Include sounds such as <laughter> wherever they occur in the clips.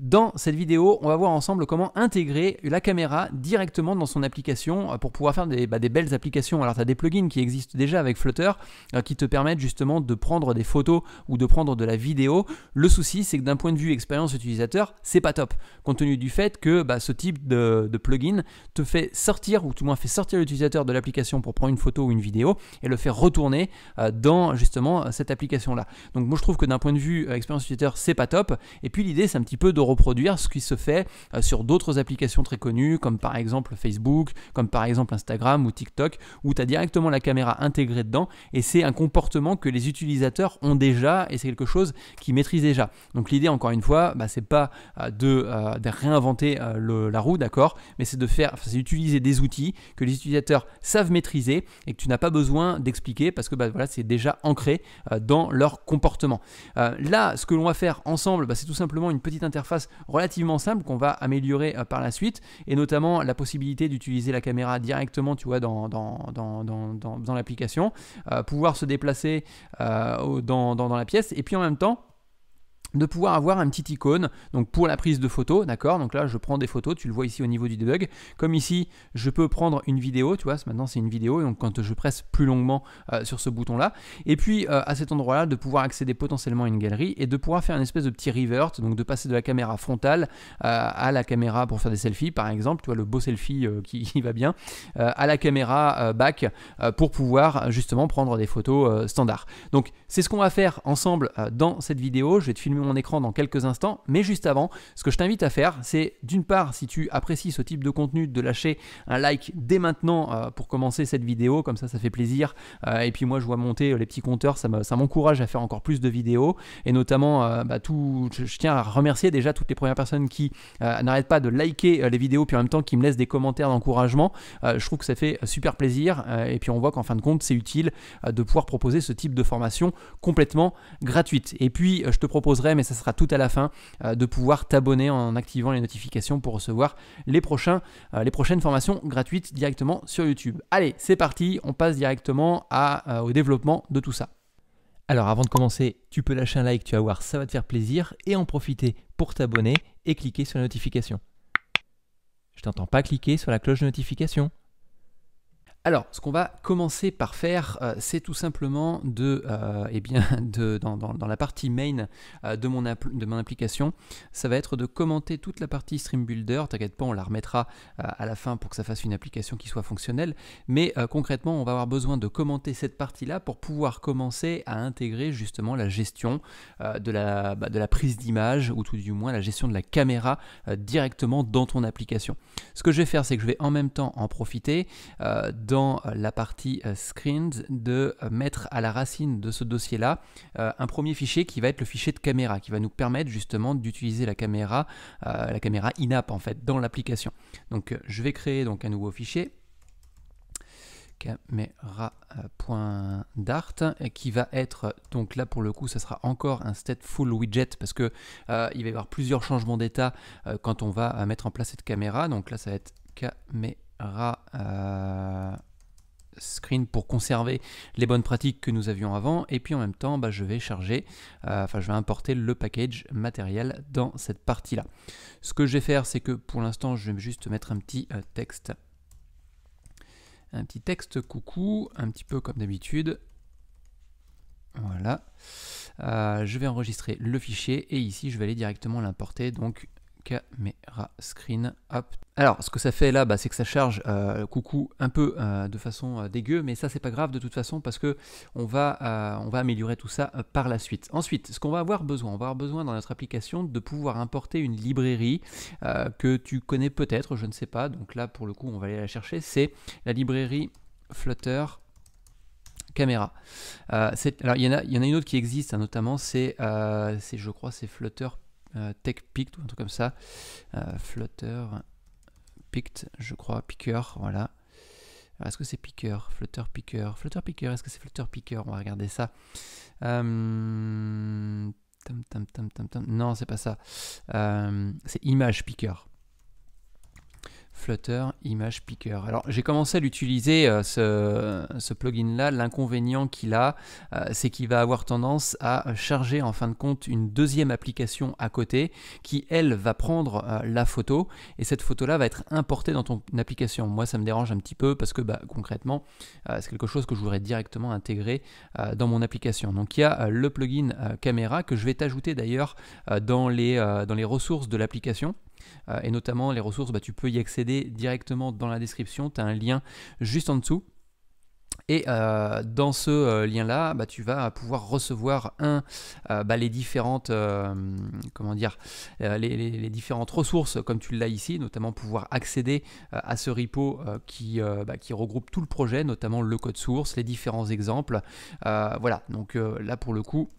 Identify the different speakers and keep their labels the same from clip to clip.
Speaker 1: Dans cette vidéo, on va voir ensemble comment intégrer la caméra directement dans son application euh, pour pouvoir faire des, bah, belles applications. Alors tu as des plugins qui existent déjà avec Flutter euh, qui te permettent justement de prendre des photos ou de prendre de la vidéo. Le souci c'est que d'un point de vue expérience utilisateur, c'est pas top. Compte tenu du fait que bah, ce type de, plugin te fait sortir ou tout le moins fait sortir l'utilisateur de l'application pour prendre une photo ou une vidéo et le faire retourner euh, dans justement cette application là. Donc moi je trouve que d'un point de vue expérience utilisateur, c'est pas top. Et puis l'idée c'est un petit peu de reproduire ce qui se fait euh, sur d'autres applications très connues, comme par exemple Facebook, comme par exemple Instagram ou TikTok, où tu as directement la caméra intégrée dedans, et c'est un comportement que les utilisateurs ont déjà, et c'est quelque chose qu'ils maîtrisent déjà. Donc l'idée, encore une fois, bah, c'est pas euh, euh, de, réinventer la roue, d'accord, mais c'est de faire, c'est utiliser des outils que les utilisateurs savent maîtriser et que tu n'as pas besoin d'expliquer parce que bah, voilà, c'est déjà ancré dans leur comportement. là, ce que l'on va faire ensemble, bah, c'est tout simplement une petite interface relativement simple qu'on va améliorer euh, par la suite, et notamment la possibilité d'utiliser la caméra directement tu vois, dans, dans, dans, dans, dans l'application, euh, pouvoir se déplacer euh, dans, dans la pièce, et puis en même temps, de pouvoir avoir un petit icône donc pour la prise de photo, d'accord Donc là, je prends des photos, tu le vois ici au niveau du debug. Comme ici, je peux prendre une vidéo, tu vois, maintenant c'est une vidéo, donc quand je presse plus longuement euh, sur ce bouton-là. Et puis, euh, à cet endroit-là, de pouvoir accéder potentiellement à une galerie et de pouvoir faire une espèce de petit revert, donc de passer de la caméra frontale euh, à la caméra pour faire des selfies, par exemple, tu vois, le beau selfie <laughs> qui, va bien, à la caméra back pour pouvoir justement prendre des photos standards. Donc, c'est ce qu'on va faire ensemble dans cette vidéo. Je vais te filmer mon écran dans quelques instants. Mais juste avant, ce que je t'invite à faire, c'est d'une part, si tu apprécies ce type de contenu, de lâcher un like dès maintenant euh, pour commencer cette vidéo. Comme ça, ça fait plaisir. Euh, et puis moi, je vois monter les petits compteurs. Ça m'encourage à faire encore plus de vidéos. Et notamment, euh, bah, tout, je, tiens à remercier déjà toutes les premières personnes qui n'arrêtent pas de liker les vidéos, puis en même temps qui me laissent des commentaires d'encouragement. je trouve que ça fait super plaisir. et puis on voit qu'en fin de compte, c'est utile de pouvoir proposer ce type de formation complètement gratuite. Et puis, je te proposerai mais ça sera tout à la fin, euh, de pouvoir t'abonner en activant les notifications pour recevoir les, euh, les prochaines formations gratuites directement sur YouTube. Allez, c'est parti, on passe directement euh, au développement de tout ça. Alors avant de commencer, tu peux lâcher un like, tu vas voir, ça va te faire plaisir, et en profiter pour t'abonner et cliquer sur la notification. Je t'entends pas cliquer sur la cloche de notification. Alors, ce qu'on va commencer par faire, euh, c'est tout simplement de, euh, eh bien, <laughs> de, dans, la partie main euh, de, mon application, ça va être de commenter toute la partie Stream Builder. T'inquiète pas, on la remettra à la fin pour que ça fasse une application qui soit fonctionnelle. Mais concrètement, on va avoir besoin de commenter cette partie-là pour pouvoir commencer à intégrer justement la gestion de, la, bah, de la prise d'image ou tout du moins la gestion de la caméra directement dans ton application. Ce que je vais faire, c'est que je vais en même temps en profiter dans euh, la partie euh, screens de euh, mettre à la racine de ce dossier-là un premier fichier qui va être le fichier de caméra, qui va nous permettre justement d'utiliser la caméra, la caméra in-app en fait, dans l'application. Donc je vais créer donc un nouveau fichier caméra.dart qui va être donc là pour le coup ça sera encore un stateful widget parce que il va y avoir plusieurs changements d'état quand on va mettre en place cette caméra donc là ça va être camera. Euh, screen pour conserver les bonnes pratiques que nous avions avant et puis en même temps bah, je vais charger euh, enfin je vais importer le package matériel dans cette partie là ce que je vais faire c'est que pour l'instant je vais juste mettre un petit euh, texte un petit texte coucou un petit peu comme d'habitude voilà je vais enregistrer le fichier et ici je vais aller directement l'importer donc caméra screen. up Alors, ce que ça fait là, bah, c'est que ça charge euh, coucou un peu euh, de façon euh, dégueu, mais ça, c'est pas grave de toute façon parce que on va, on va améliorer tout ça par la suite. Ensuite, ce qu'on va avoir besoin, on va avoir besoin dans notre application de pouvoir importer une librairie que tu connais peut-être, je ne sais pas. Donc là, pour le coup, on va aller la chercher. C'est la librairie Flutter caméra. alors il y, en a, il y en a une autre qui existe, hein, notamment, c'est, je crois, c'est Flutter euh, Tech picked ou un truc comme ça. Euh, Flutter picked je crois, Picker, voilà. Est-ce que c'est Picker Flutter Picker Flutter Picker, est-ce que c'est Flutter Picker On va regarder ça. Tam, tam, tam, non, c'est pas ça. Euh, c'est Image Picker. Flutter Image Picker. Alors j'ai commencé à l'utiliser euh, ce, plugin là. L'inconvénient qu'il a, euh, c'est qu'il va avoir tendance à charger en fin de compte une deuxième application à côté qui elle va prendre euh, la photo et cette photo là va être importée dans ton application. Moi ça me dérange un petit peu parce que bah, concrètement c'est quelque chose que je voudrais directement intégrer dans mon application. Donc il y a le plugin caméra que je vais t'ajouter d'ailleurs dans les ressources de l'application. Euh, et notamment, les ressources, bah, tu peux y accéder directement dans la description. Tu as un lien juste en dessous. Et euh, dans ce euh, lien-là, bah, tu vas pouvoir recevoir un bah, les différentes comment dire les, différentes ressources comme tu l'as ici, notamment pouvoir accéder à ce repo qui, bah, qui regroupe tout le projet, notamment le code source, les différents exemples. voilà, donc là pour le coup,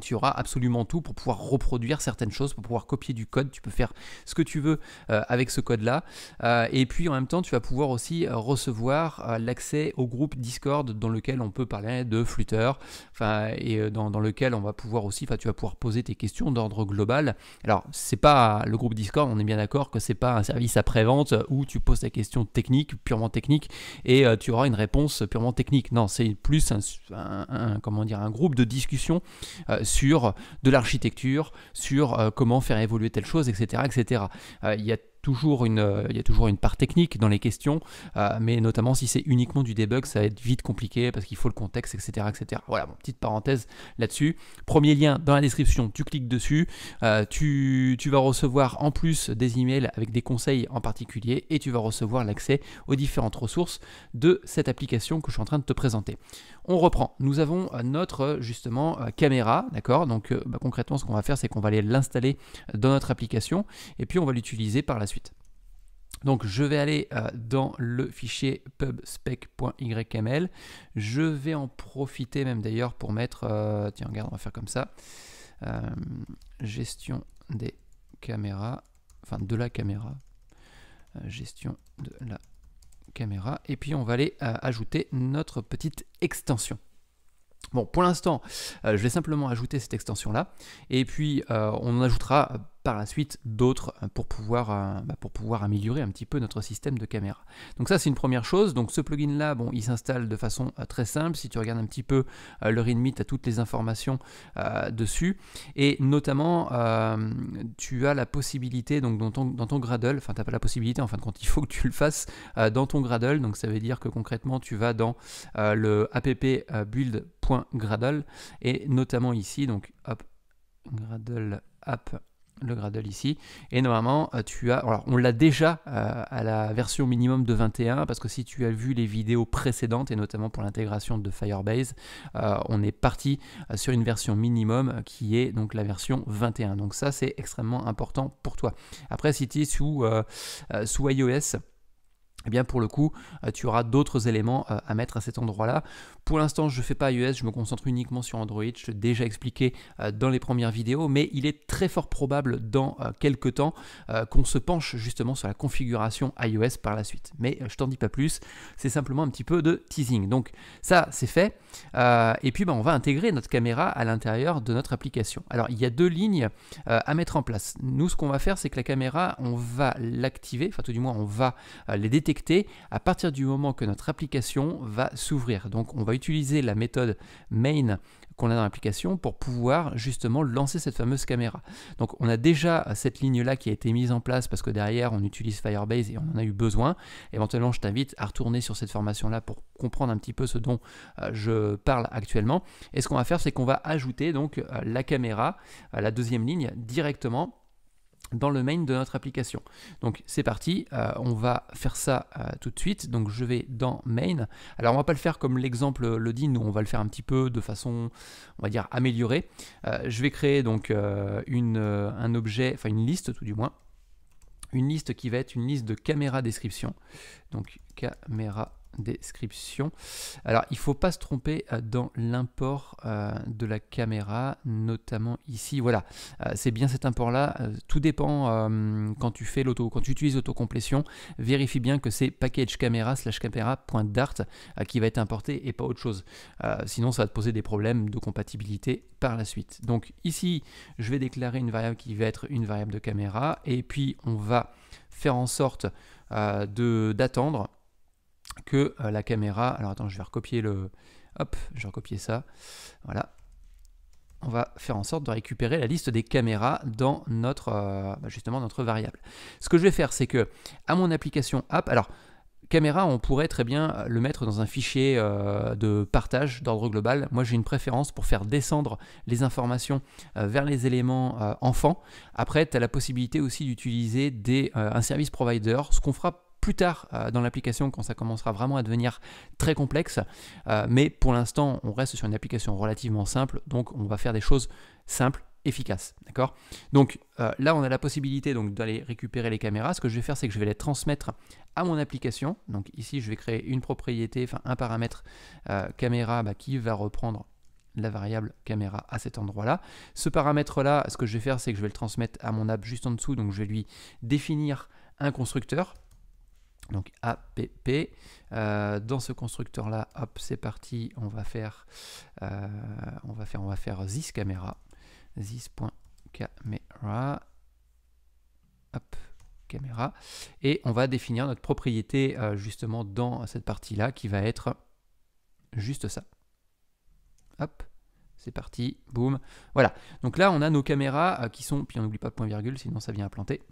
Speaker 1: tu auras absolument tout pour pouvoir reproduire certaines choses, pour pouvoir copier du code. Tu peux faire ce que tu veux euh, avec ce code-là. Euh, et puis en même temps, tu vas pouvoir aussi euh, recevoir l'accès au groupe Discord dans lequel on peut parler de Flutter, et dans, lequel on va pouvoir aussi, tu vas pouvoir poser tes questions d'ordre global. Alors, c'est pas le groupe Discord, on est bien d'accord que c'est pas un service après-vente où tu poses ta question technique, purement technique, et tu auras une réponse purement technique. Non, c'est plus un, un, comment dire, un groupe de discussion sur de l'architecture, sur euh, comment faire évoluer telle chose, etc. etc. Euh, il y a toujours une, euh, il y a toujours une part technique dans les questions, euh, mais notamment si c'est uniquement du debug, ça va être vite compliqué parce qu'il faut le contexte, etc. etc. Voilà, petite parenthèse là-dessus. Premier lien dans la description, tu cliques dessus, euh, tu, vas recevoir en plus des emails avec des conseils en particulier et tu vas recevoir l'accès aux différentes ressources de cette application que je suis en train de te présenter. On reprend, nous avons notre justement caméra, d'accord Donc bah, concrètement, ce qu'on va faire, c'est qu'on va aller l'installer dans notre application et puis on va l'utiliser par la suite donc je vais aller euh, dans le fichier pubspec.yml. Je vais en profiter même d'ailleurs pour mettre... Euh, tiens, regarde, on va faire comme ça. Euh, gestion des caméras. Enfin, de la caméra. gestion de la caméra. Et puis on va aller ajouter notre petite extension. Bon, pour l'instant, je vais simplement ajouter cette extension-là. Et puis, on en ajoutera par la suite d'autres euh, pour, pouvoir, euh, bah, pour pouvoir améliorer un petit peu notre système de caméra. Donc ça c'est une première chose, donc ce plugin là, bon, il s'installe de façon euh, très simple, si tu regardes un petit peu le README, tu as toutes les informations dessus, et notamment tu as la possibilité, donc dans ton, dans ton Gradle, enfin tu n'as pas la possibilité, en fin de compte il faut que tu le fasses dans ton Gradle, donc ça veut dire que concrètement tu vas dans le app build.gradle, et notamment ici, donc hop, Gradle app le Gradle ici. Et normalement, euh, tu as. Alors, on l'a déjà euh, à la version minimum de 21, parce que si tu as vu les vidéos précédentes, et notamment pour l'intégration de Firebase, euh, on est parti sur une version minimum qui est donc la version 21. Donc, ça, c'est extrêmement important pour toi. Après, si tu es sous, sous iOS, eh bien pour le coup, euh, tu auras d'autres éléments euh, à mettre à cet endroit-là. Pour l'instant, je ne fais pas iOS, je me concentre uniquement sur Android, je l'ai déjà expliqué euh, dans les premières vidéos, mais il est très fort probable dans quelques temps qu'on se penche justement sur la configuration iOS par la suite. Mais je ne t'en dis pas plus, c'est simplement un petit peu de teasing. Donc ça, c'est fait. et puis ben, on va intégrer notre caméra à l'intérieur de notre application. Alors il y a deux lignes à mettre en place. Nous, ce qu'on va faire, c'est que la caméra, on va l'activer, enfin tout du moins, on va les détecter à partir du moment que notre application va s'ouvrir. Donc on va utiliser la méthode main qu'on a dans l'application pour pouvoir justement lancer cette fameuse caméra. Donc on a déjà cette ligne là qui a été mise en place parce que derrière on utilise Firebase et on en a eu besoin. Éventuellement je t'invite à retourner sur cette formation là pour comprendre un petit peu ce dont euh, je parle actuellement. Et ce qu'on va faire c'est qu'on va ajouter donc euh, la caméra, la deuxième ligne directement dans le main de notre application. Donc c'est parti, euh, on va faire ça euh, tout de suite. Donc je vais dans main. Alors on va pas le faire comme l'exemple le dit, nous on va le faire un petit peu de façon, on va dire améliorée. Euh, je vais créer donc une, un objet, enfin une liste tout du moins, une liste qui va être une liste de caméra description. Donc caméra description. Alors il ne faut pas se tromper euh, dans l'import euh, de la caméra, notamment ici. Voilà, euh, c'est bien cet import-là. tout dépend quand tu fais l'auto, quand tu utilises l'autocomplétion, vérifie bien que c'est package camera slash camera.dart qui va être importé et pas autre chose. sinon ça va te poser des problèmes de compatibilité par la suite. Donc ici, je vais déclarer une variable qui va être une variable de caméra et puis on va faire en sorte d'attendre que euh, la caméra. Alors attends, je vais recopier le. Hop, je vais recopier ça. Voilà. On va faire en sorte de récupérer la liste des caméras dans notre euh, bah, justement notre variable. Ce que je vais faire, c'est que à mon application app, alors caméra, on pourrait très bien euh, le mettre dans un fichier de partage d'ordre global. Moi, j'ai une préférence pour faire descendre les informations vers les éléments enfants. Après, tu as la possibilité aussi d'utiliser un service provider, ce qu'on fera plus tard euh, dans l'application quand ça commencera vraiment à devenir très complexe. Euh, mais pour l'instant, on reste sur une application relativement simple, donc on va faire des choses simples efficaces. D'accord Donc euh, là, on a la possibilité donc d'aller récupérer les caméras. Ce que je vais faire, c'est que je vais les transmettre à mon application. Donc ici, je vais créer une propriété, enfin un paramètre caméra bah, qui va reprendre la variable caméra à cet endroit-là. Ce paramètre-là, ce que je vais faire, c'est que je vais le transmettre à mon app juste en dessous. Donc je vais lui définir un constructeur donc app. Euh, dans ce constructeur là, hop, c'est parti, on va faire euh, on va faire on va faire this camera. this.camera hop caméra et on va définir notre propriété euh, justement dans cette partie là qui va être juste ça. Hop, c'est parti, boum. Voilà. Donc là, on a nos caméras qui sont puis on n'oublie pas le point virgule sinon ça vient à planter.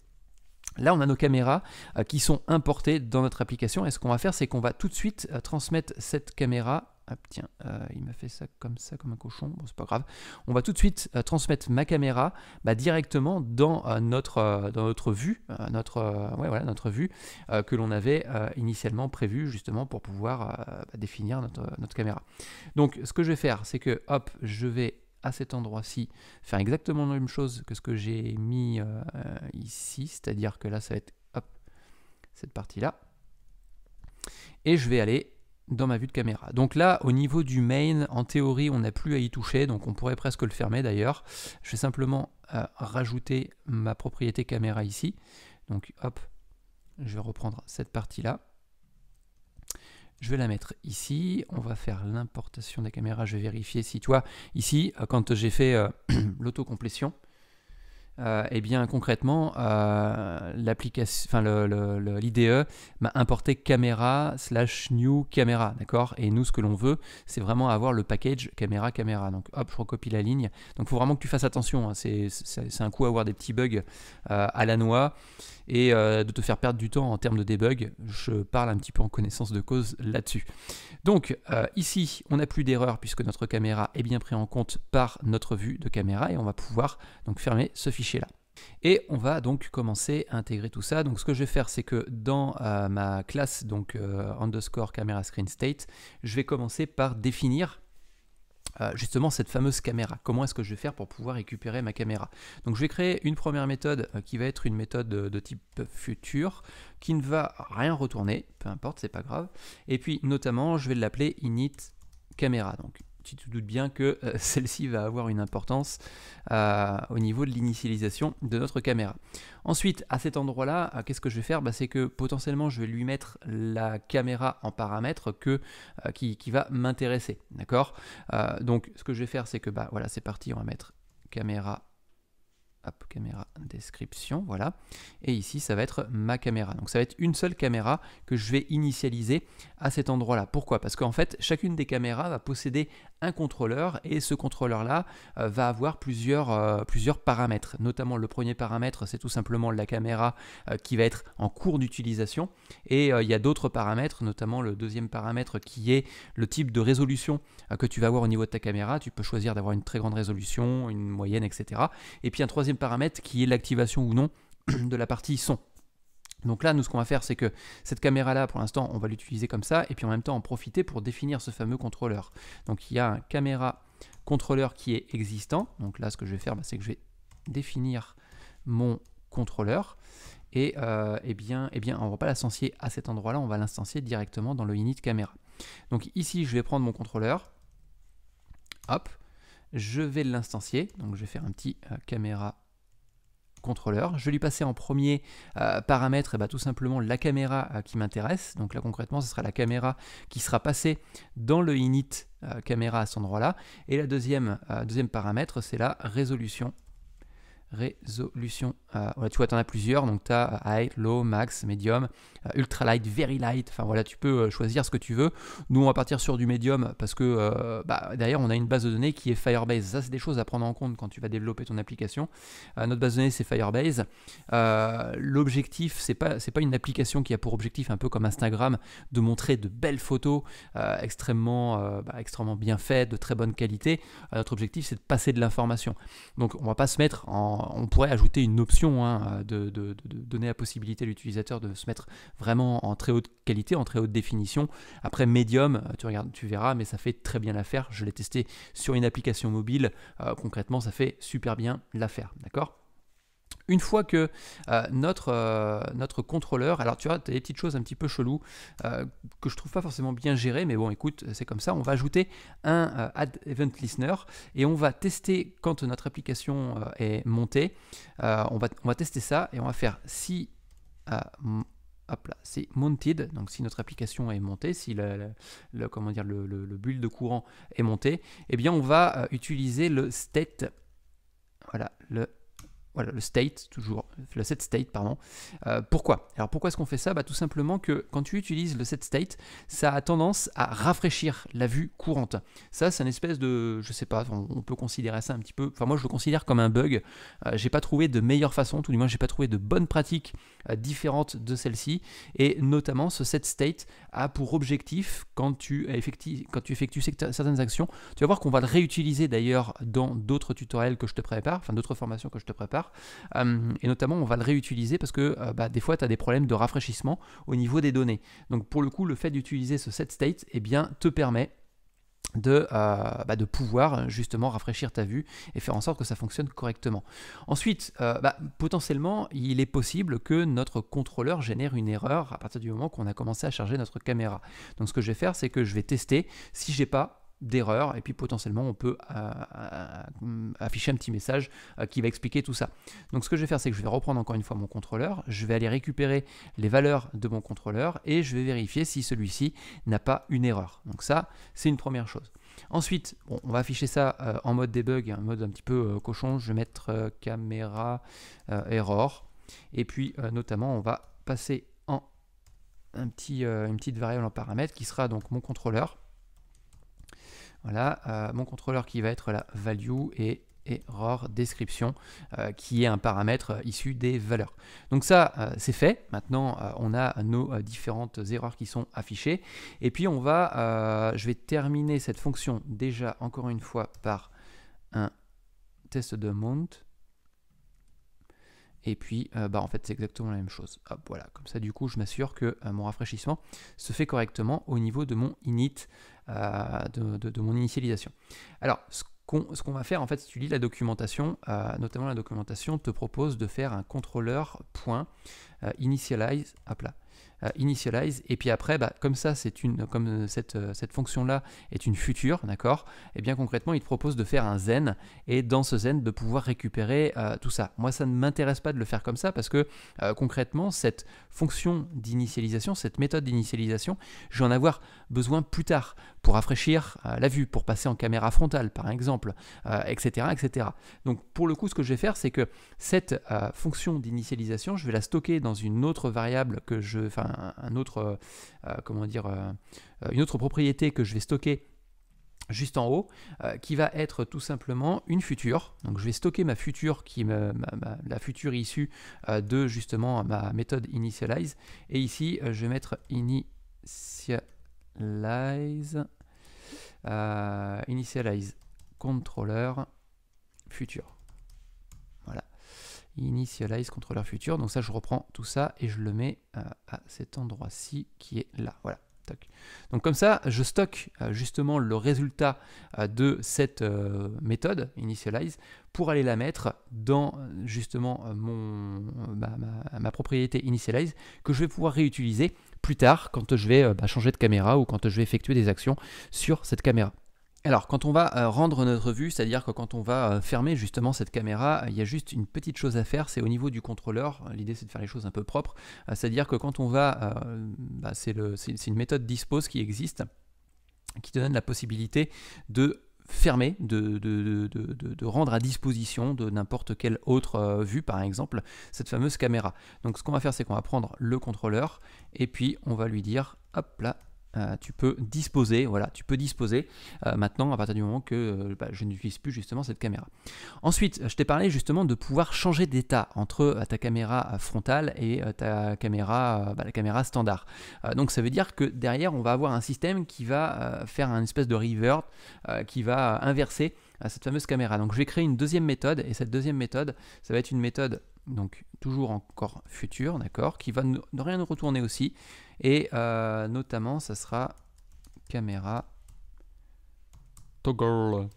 Speaker 1: Là, on a nos caméras euh, qui sont importées dans notre application. Et ce qu'on va faire, c'est qu'on va tout de suite euh, transmettre cette caméra. tiens, euh, il m'a fait ça comme ça, comme un cochon. Bon, c'est pas grave. On va tout de suite transmettre ma caméra bah, directement dans notre dans notre vue, notre voilà notre vue que l'on avait initialement prévue justement pour pouvoir bah, définir notre, notre caméra. Donc, ce que je vais faire, c'est que hop, je vais cet endroit-ci, faire exactement la même chose que ce que j'ai mis euh, ici, c'est-à-dire que là, ça va être hop, cette partie-là. Et je vais aller dans ma vue de caméra. Donc là, au niveau du main, en théorie, on n'a plus à y toucher, donc on pourrait presque le fermer d'ailleurs. Je vais simplement euh, rajouter ma propriété caméra ici. Donc hop, je vais reprendre cette partie-là je vais la mettre ici, on va faire l'importation des caméras. je vais vérifier si, toi, ici, euh, quand j'ai fait euh, <clears throat> l'autocomplétion, et euh, eh bien concrètement, euh, l'application, enfin l'IDE m'a importé caméra slash new caméra, d'accord Et nous, ce que l'on veut, c'est vraiment avoir le package caméra caméra. Donc hop, je recopie la ligne. Donc il faut vraiment que tu fasses attention. Hein. C'est un coup à avoir des petits bugs euh, à la noix et de te faire perdre du temps en termes de debug. Je parle un petit peu en connaissance de cause là-dessus. Donc ici, on n'a plus d'erreur puisque notre caméra est bien prise en compte par notre vue de caméra et on va pouvoir donc fermer ce fichier là. Et on va donc commencer à intégrer tout ça. Donc ce que je vais faire, c'est que dans euh, ma classe donc euh, underscore camera screen state, je vais commencer par définir euh, justement cette fameuse caméra. Comment est-ce que je vais faire pour pouvoir récupérer ma caméra Donc je vais créer une première méthode qui va être une méthode de, type futur qui ne va rien retourner, peu importe, c'est pas grave. Et puis notamment, je vais l'appeler init caméra Donc tu te doutes bien que euh, <laughs> celle-ci va avoir une importance euh, au niveau de l'initialisation de notre caméra. Ensuite, à cet endroit-là, euh, qu'est-ce que je vais faire bah, C'est que potentiellement, je vais lui mettre la caméra en paramètre que, qui, va m'intéresser. D'accord Donc, ce que je vais faire, c'est que, bah voilà, c'est parti, on va mettre caméra caméra description, voilà. Et ici, ça va être ma caméra. Donc ça va être une seule caméra que je vais initialiser à cet endroit-là. Pourquoi Parce qu'en fait, chacune des caméras va posséder un contrôleur et ce contrôleur là euh, va avoir plusieurs, euh, plusieurs paramètres notamment le premier paramètre c'est tout simplement la caméra euh, qui va être en cours d'utilisation et il y a d'autres paramètres notamment le deuxième paramètre qui est le type de résolution que tu vas avoir au niveau de ta caméra tu peux choisir d'avoir une très grande résolution une moyenne etc et puis un troisième paramètre qui est l'activation ou non <clears throat> de la partie son donc là, nous, ce qu'on va faire, c'est que cette caméra-là, pour l'instant, on va l'utiliser comme ça, et puis en même temps, en profiter pour définir ce fameux contrôleur. Donc il y a un caméra contrôleur qui est existant. Donc là, ce que je vais faire, bah, c'est que je vais définir mon contrôleur. Et, euh, eh bien, eh bien, on ne va pas l'instancier à cet endroit-là, on va l'instancier directement dans le init caméra. Donc ici, je vais prendre mon contrôleur. Hop, je vais l'instancier. Donc je vais faire un petit euh, caméra contrôleur. Je vais lui passer en premier euh, paramètre et eh ben, tout simplement la caméra euh, qui m'intéresse. Donc là concrètement, ce sera la caméra qui sera passée dans le init euh, caméra à cet endroit-là. Et la deuxième, deuxième paramètre, c'est la résolution. Résolution euh, tu vois, tu en as plusieurs, donc tu as euh, high, low, max, medium, euh, ultra light, very light, enfin voilà, tu peux choisir ce que tu veux. Nous, on va partir sur du medium parce que bah, d'ailleurs on a une base de données qui est Firebase. Ça, c'est des choses à prendre en compte quand tu vas développer ton application. notre base de données, c'est Firebase. L'objectif, c'est pas, pas une application qui a pour objectif, un peu comme Instagram, de montrer de belles photos extrêmement, bah, extrêmement bien faites, de très bonne qualité. notre objectif, c'est de passer de l'information. Donc, on va pas se mettre en. On pourrait ajouter une option Hein, de, donner la possibilité à l'utilisateur de se mettre vraiment en très haute qualité, en très haute définition. Après Medium, euh, tu tu verras, mais ça fait très bien l'affaire. Je l'ai testé sur une application mobile. Euh, concrètement, ça fait super bien l'affaire. D'accord une fois que euh, notre, euh, notre contrôleur, alors tu vois, tu as des petites choses un petit peu cheloues euh, que je trouve pas forcément bien gérées, mais bon, écoute, c'est comme ça. On va ajouter un Add Event Listener et on va tester quand notre application est montée. on, va, va tester ça et on va faire si. Hop là, c'est mounted, donc si notre application est montée, si le, comment dire, le, build de courant est monté, eh bien on va utiliser le state, voilà, le voilà, le state, toujours, le set state, pardon. Euh, pourquoi Alors pourquoi est-ce qu'on fait ça bah, Tout simplement que quand tu utilises le set state, ça a tendance à rafraîchir la vue courante. Ça, c'est une espèce de, je sais pas, on peut considérer ça un petit peu, enfin moi je le considère comme un bug. Euh, j'ai pas trouvé de meilleure façon, tout du moins j'ai pas trouvé de bonne pratique euh, différente de celle-ci. Et notamment ce set state a pour objectif, quand tu, quand tu effectues certaines actions, tu vas voir qu'on va le réutiliser d'ailleurs dans d'autres tutoriels que je te prépare, enfin d'autres formations que je te prépare euh, et notamment, on va le réutiliser parce que euh, bah, des fois, tu as des problèmes de rafraîchissement au niveau des données. Donc pour le coup, le fait d'utiliser ce set state, et eh bien, te permet euh, bah, de, pouvoir justement rafraîchir ta vue et faire en sorte que ça fonctionne correctement. Ensuite, bah, potentiellement, il est possible que notre contrôleur génère une erreur à partir du moment qu'on a commencé à charger notre caméra. Donc ce que je vais faire, c'est que je vais tester si j'ai pas d'erreur et puis potentiellement on peut euh, euh, afficher un petit message euh, qui va expliquer tout ça. Donc ce que je vais faire c'est que je vais reprendre encore une fois mon contrôleur, je vais aller récupérer les valeurs de mon contrôleur et je vais vérifier si celui-ci n'a pas une erreur. Donc ça c'est une première chose. Ensuite, on va afficher ça en mode debug, un mode un petit peu cochon. Je vais mettre caméra error. Et puis notamment, on va passer en une petite variable en paramètre qui sera donc mon contrôleur. Voilà, euh, mon contrôleur qui va être la value et error description euh, qui est un paramètre euh, issu des valeurs. Donc ça c'est fait, maintenant on a nos différentes erreurs qui sont affichées et puis on va, je vais terminer cette fonction déjà encore une fois par un test de mount et puis bah en fait c'est exactement la même chose. voilà, comme ça du coup je m'assure que mon rafraîchissement se fait correctement au niveau de mon init euh, de, mon initialisation. Alors, ce qu'on va faire, en fait, si tu lis la documentation, euh, notamment la documentation te propose de faire un contrôleur point euh, initialize à plat. Euh, initialize, et puis après, bah, comme ça, c'est une, comme euh, cette, euh, cette fonction-là est une future, d'accord Et eh bien concrètement, il te propose de faire un zen, et dans ce zen, de pouvoir récupérer tout ça. Moi, ça ne m'intéresse pas de le faire comme ça, parce que concrètement, cette fonction d'initialisation, cette méthode d'initialisation, je vais en avoir besoin plus tard pour rafraîchir la vue, pour passer en caméra frontale par exemple, etc., etc. Donc pour le coup, ce que je vais faire, c'est que cette fonction d'initialisation, je vais la stocker dans une autre variable que je, enfin autre, euh, euh, comment dire, euh, une autre propriété que je vais stocker juste en haut, qui va être tout simplement une future. Donc je vais stocker ma future, qui me, la future issue de justement ma méthode initialize. Et ici, je vais mettre initialize, initialize controller future. Initialize contrôleur futur. Donc ça, je reprends tout ça et je le mets euh, à cet endroit-ci qui est là. Voilà. Donc comme ça, je stocke euh, justement le résultat euh, de cette méthode, initialize, pour aller la mettre dans justement mon, ma, propriété initialize, que je vais pouvoir réutiliser plus tard quand je vais bah, changer de caméra ou quand je vais effectuer des actions sur cette caméra. Alors, quand on va euh, rendre notre vue, c'est-à-dire que quand on va euh, fermer justement cette caméra, il y a juste une petite chose à faire, c'est au niveau du contrôleur. L'idée, c'est de faire les choses un peu propres. Euh, c'est-à-dire que quand on va, bah, c'est une méthode dispose qui existe, qui te donne la possibilité de fermer, de, rendre à disposition de n'importe quelle autre vue, par exemple, cette fameuse caméra. Donc ce qu'on va faire, c'est qu'on va prendre le contrôleur et puis on va lui dire, hop là, euh, tu peux disposer, voilà, tu peux disposer euh, maintenant à partir du moment que euh, bah, je n'utilise plus justement cette caméra. Ensuite, je t'ai parlé justement de pouvoir changer d'état entre ta caméra frontale et ta caméra, bah, la caméra standard. donc ça veut dire que derrière, on va avoir un système qui va faire un espèce de revert, qui va inverser cette fameuse caméra. Donc je vais créer une deuxième méthode et cette deuxième méthode, ça va être une méthode donc toujours encore future, d'accord, qui va ne rien nous retourner aussi, et euh, notamment, ça sera caméra toggle.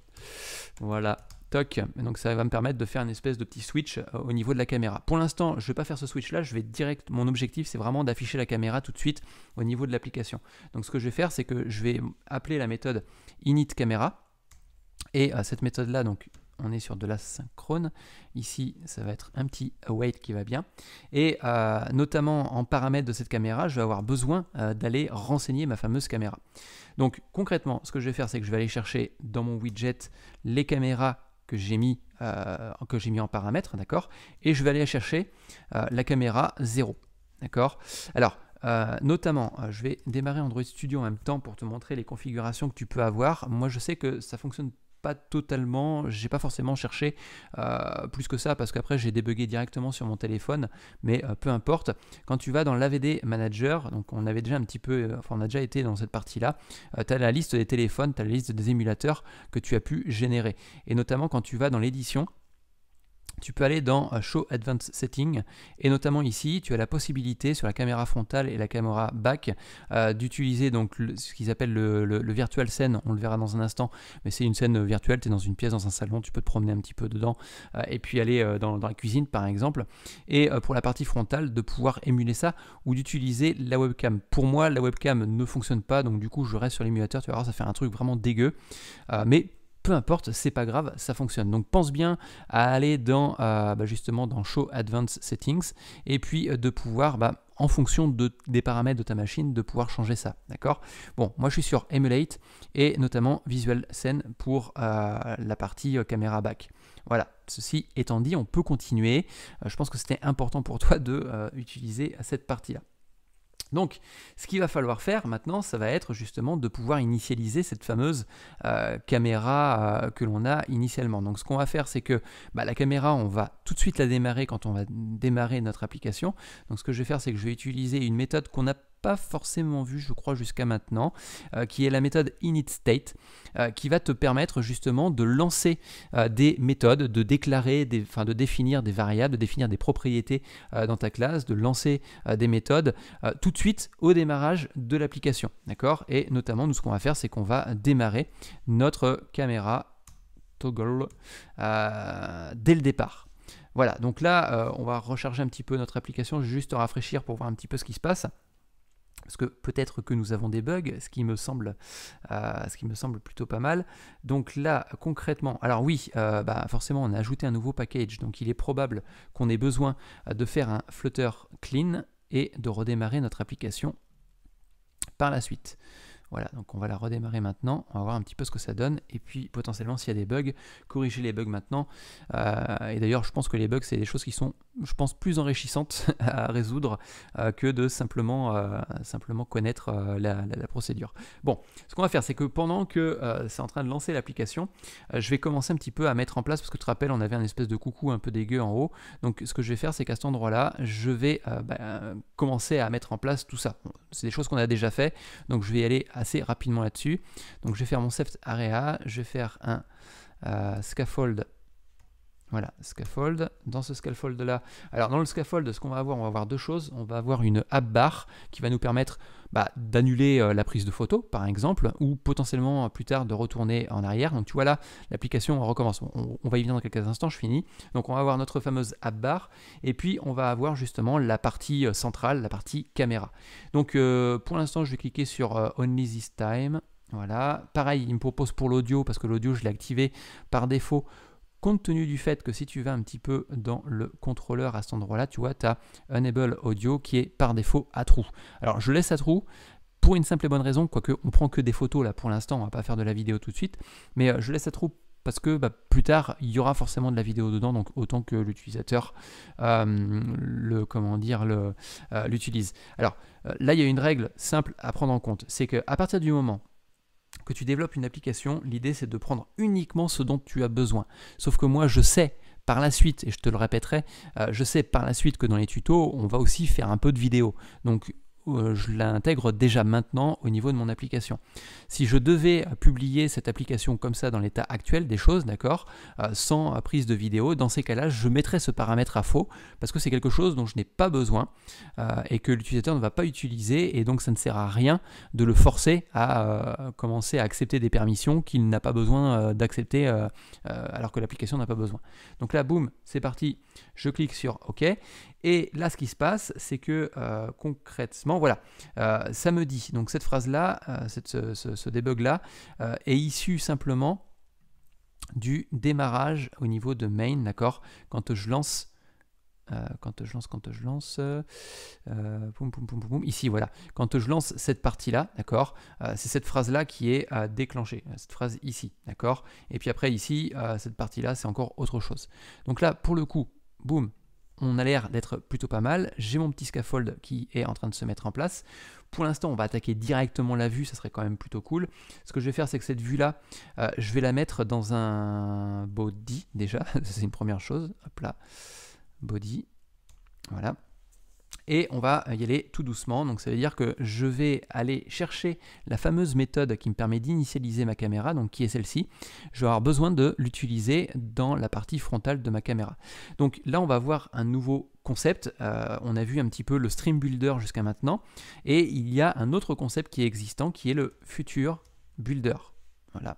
Speaker 1: Voilà. Toc. Donc ça va me permettre de faire une espèce de petit switch euh, au niveau de la caméra. Pour l'instant, je ne vais pas faire ce switch là, je vais direct. Mon objectif c'est vraiment d'afficher la caméra tout de suite au niveau de l'application. Donc ce que je vais faire, c'est que je vais appeler la méthode InitCamera ». Et euh, cette méthode là, donc on est sur de l'asynchrone. Ici, ça va être un petit await qui va bien. Et euh, notamment en paramètres de cette caméra, je vais avoir besoin euh, d'aller renseigner ma fameuse caméra. Donc concrètement, ce que je vais faire, c'est que je vais aller chercher dans mon widget les caméras que j'ai mis, euh, que j'ai mis en paramètres, d'accord Et je vais aller chercher la caméra 0, d'accord Alors, notamment, je vais démarrer Android Studio en même temps pour te montrer les configurations que tu peux avoir. Moi, je sais que ça fonctionne pas totalement, j'ai pas forcément cherché euh, plus que ça parce qu'après j'ai débugué directement sur mon téléphone, mais euh, peu importe. Quand tu vas dans l'AVD Manager, donc on avait déjà un petit peu, euh, enfin on a déjà été dans cette partie-là, tu as la liste des téléphones, tu as la liste des émulateurs que tu as pu générer. Et notamment quand tu vas dans l'édition, tu peux aller dans euh, Show Advanced settings » et notamment ici tu as la possibilité sur la caméra frontale et la caméra back euh, d'utiliser donc ce qu'ils appellent le, virtual scene ». on le verra dans un instant, mais c'est une scène virtuelle, tu es dans une pièce, dans un salon, tu peux te promener un petit peu dedans euh, et puis aller dans, la cuisine par exemple et pour la partie frontale de pouvoir émuler ça ou d'utiliser la webcam. Pour moi la webcam ne fonctionne pas donc du coup je reste sur l'émulateur, tu vas voir ça fait un truc vraiment dégueu mais peu importe, c'est pas grave, ça fonctionne. Donc pense bien à aller dans euh, bah, justement dans Show Advanced Settings et puis euh, de pouvoir bah, en fonction des paramètres de ta machine de pouvoir changer ça. D'accord Bon, moi je suis sur Emulate et notamment Visual Scene pour euh, la partie caméra back. Voilà, ceci étant dit, on peut continuer. je pense que c'était important pour toi de utiliser cette partie-là. Donc, ce qu'il va falloir faire maintenant, ça va être justement de pouvoir initialiser cette fameuse euh, caméra euh, que l'on a initialement. Donc, ce qu'on va faire, c'est que bah, la caméra, on va tout de suite la démarrer quand on va démarrer notre application. Donc, ce que je vais faire, c'est que je vais utiliser une méthode qu'on a pas forcément vu, je crois, jusqu'à maintenant, euh, qui est la méthode init state, euh, qui va te permettre justement de lancer euh, des méthodes, de déclarer, des, enfin, de définir des variables, de définir des propriétés dans ta classe, de lancer des méthodes tout de suite au démarrage de l'application, d'accord Et notamment, nous, ce qu'on va faire, c'est qu'on va démarrer notre caméra toggle dès le départ. Voilà, donc là, on va recharger un petit peu notre application, juste rafraîchir pour voir un petit peu ce qui se passe parce que peut-être que nous avons des bugs, ce qui me semble, euh, plutôt pas mal. Donc là, concrètement, alors oui, euh, bah, forcément, on a ajouté un nouveau package, donc il est probable qu'on ait besoin euh, de faire un flutter clean et de redémarrer notre application par la suite. Voilà, donc on va la redémarrer maintenant, on va voir un petit peu ce que ça donne, et puis potentiellement s'il y a des bugs, corriger les bugs maintenant. Euh, et d'ailleurs, je pense que les bugs, c'est des choses qui sont, je pense, plus enrichissantes <laughs> à résoudre euh, que de simplement, euh, simplement connaître la, procédure. Bon, ce qu'on va faire, c'est que pendant que c'est en train de lancer l'application, je vais commencer un petit peu à mettre en place, parce que tu te rappelles, on avait un espèce de coucou un peu dégueu en haut. Donc ce que je vais faire, c'est qu'à cet endroit-là, je vais bah, commencer à mettre en place tout ça. c'est des choses qu'on a déjà fait, donc je vais aller à assez rapidement là-dessus. Donc je vais faire mon Seft Area, je vais faire un euh, scaffold voilà, scaffold. Dans ce scaffold-là, alors dans le scaffold, ce qu'on va avoir, on va avoir deux choses. On va avoir une app bar qui va nous permettre bah, d'annuler euh, la prise de photo, par exemple, ou potentiellement plus tard de retourner en arrière. Donc tu vois là, l'application recommence. On, va y venir dans quelques instants, je finis. Donc on va avoir notre fameuse app bar, et puis on va avoir justement la partie euh, centrale, la partie caméra. Donc euh, pour l'instant, je vais cliquer sur Only This Time. Voilà, pareil, il me propose pour l'audio parce que l'audio je l'ai activé par défaut compte tenu du fait que si tu vas un petit peu dans le contrôleur à cet endroit-là, tu vois, tu as Enable Audio qui est par défaut à trou. Alors je laisse à trou pour une simple et bonne raison, quoique on prend que des photos là pour l'instant, on va pas faire de la vidéo tout de suite, mais euh, je laisse à trou parce que bah, plus tard il y aura forcément de la vidéo dedans donc autant que l'utilisateur euh, le comment dire euh, l'utilise alors là il y a une règle simple à prendre en compte c'est que à partir du moment que tu développes une application, l'idée c'est de prendre uniquement ce dont tu as besoin. Sauf que moi je sais par la suite, et je te le répéterai, euh, je sais par la suite que dans les tutos, on va aussi faire un peu de vidéo. Donc euh, je l'intègre déjà maintenant au niveau de mon application. Si je devais publier cette application comme ça dans l'état actuel des choses, d'accord, euh, sans prise de vidéo, dans ces cas-là, je mettrais ce paramètre à faux parce que c'est quelque chose dont je n'ai pas besoin euh, et que l'utilisateur ne va pas utiliser et donc ça ne sert à rien de le forcer à commencer à accepter des permissions qu'il n'a pas besoin d'accepter alors que l'application n'a pas besoin. Donc là, boum, c'est parti, je clique sur OK et là, ce qui se passe, c'est que euh, concrètement, voilà, euh, ça me dit. donc cette phrase-là, euh, ce, ce, debug-là, est issu simplement du démarrage au niveau de main, d'accord Quand je lance quand je lance, quand je lance, ici voilà, quand je lance cette partie-là, d'accord, c'est cette phrase-là qui est déclenchée, cette phrase ici, d'accord, et puis après ici, cette partie-là, c'est encore autre chose. Donc là, pour le coup, boum, on a l'air d'être plutôt pas mal. J'ai mon petit scaffold qui est en train de se mettre en place. Pour l'instant, on va attaquer directement la vue, ça serait quand même plutôt cool. Ce que je vais faire, c'est que cette vue-là, euh, je vais la mettre dans un body déjà. <laughs> c'est une première chose. Hop là, body. Voilà et on va y aller tout doucement. Donc ça veut dire que je vais aller chercher la fameuse méthode qui me permet d'initialiser ma caméra, donc qui est celle-ci. Je vais avoir besoin de l'utiliser dans la partie frontale de ma caméra. Donc là on va voir un nouveau concept. Euh, on a vu un petit peu le Stream Builder jusqu'à maintenant et il y a un autre concept qui est existant qui est le Future Builder. Voilà.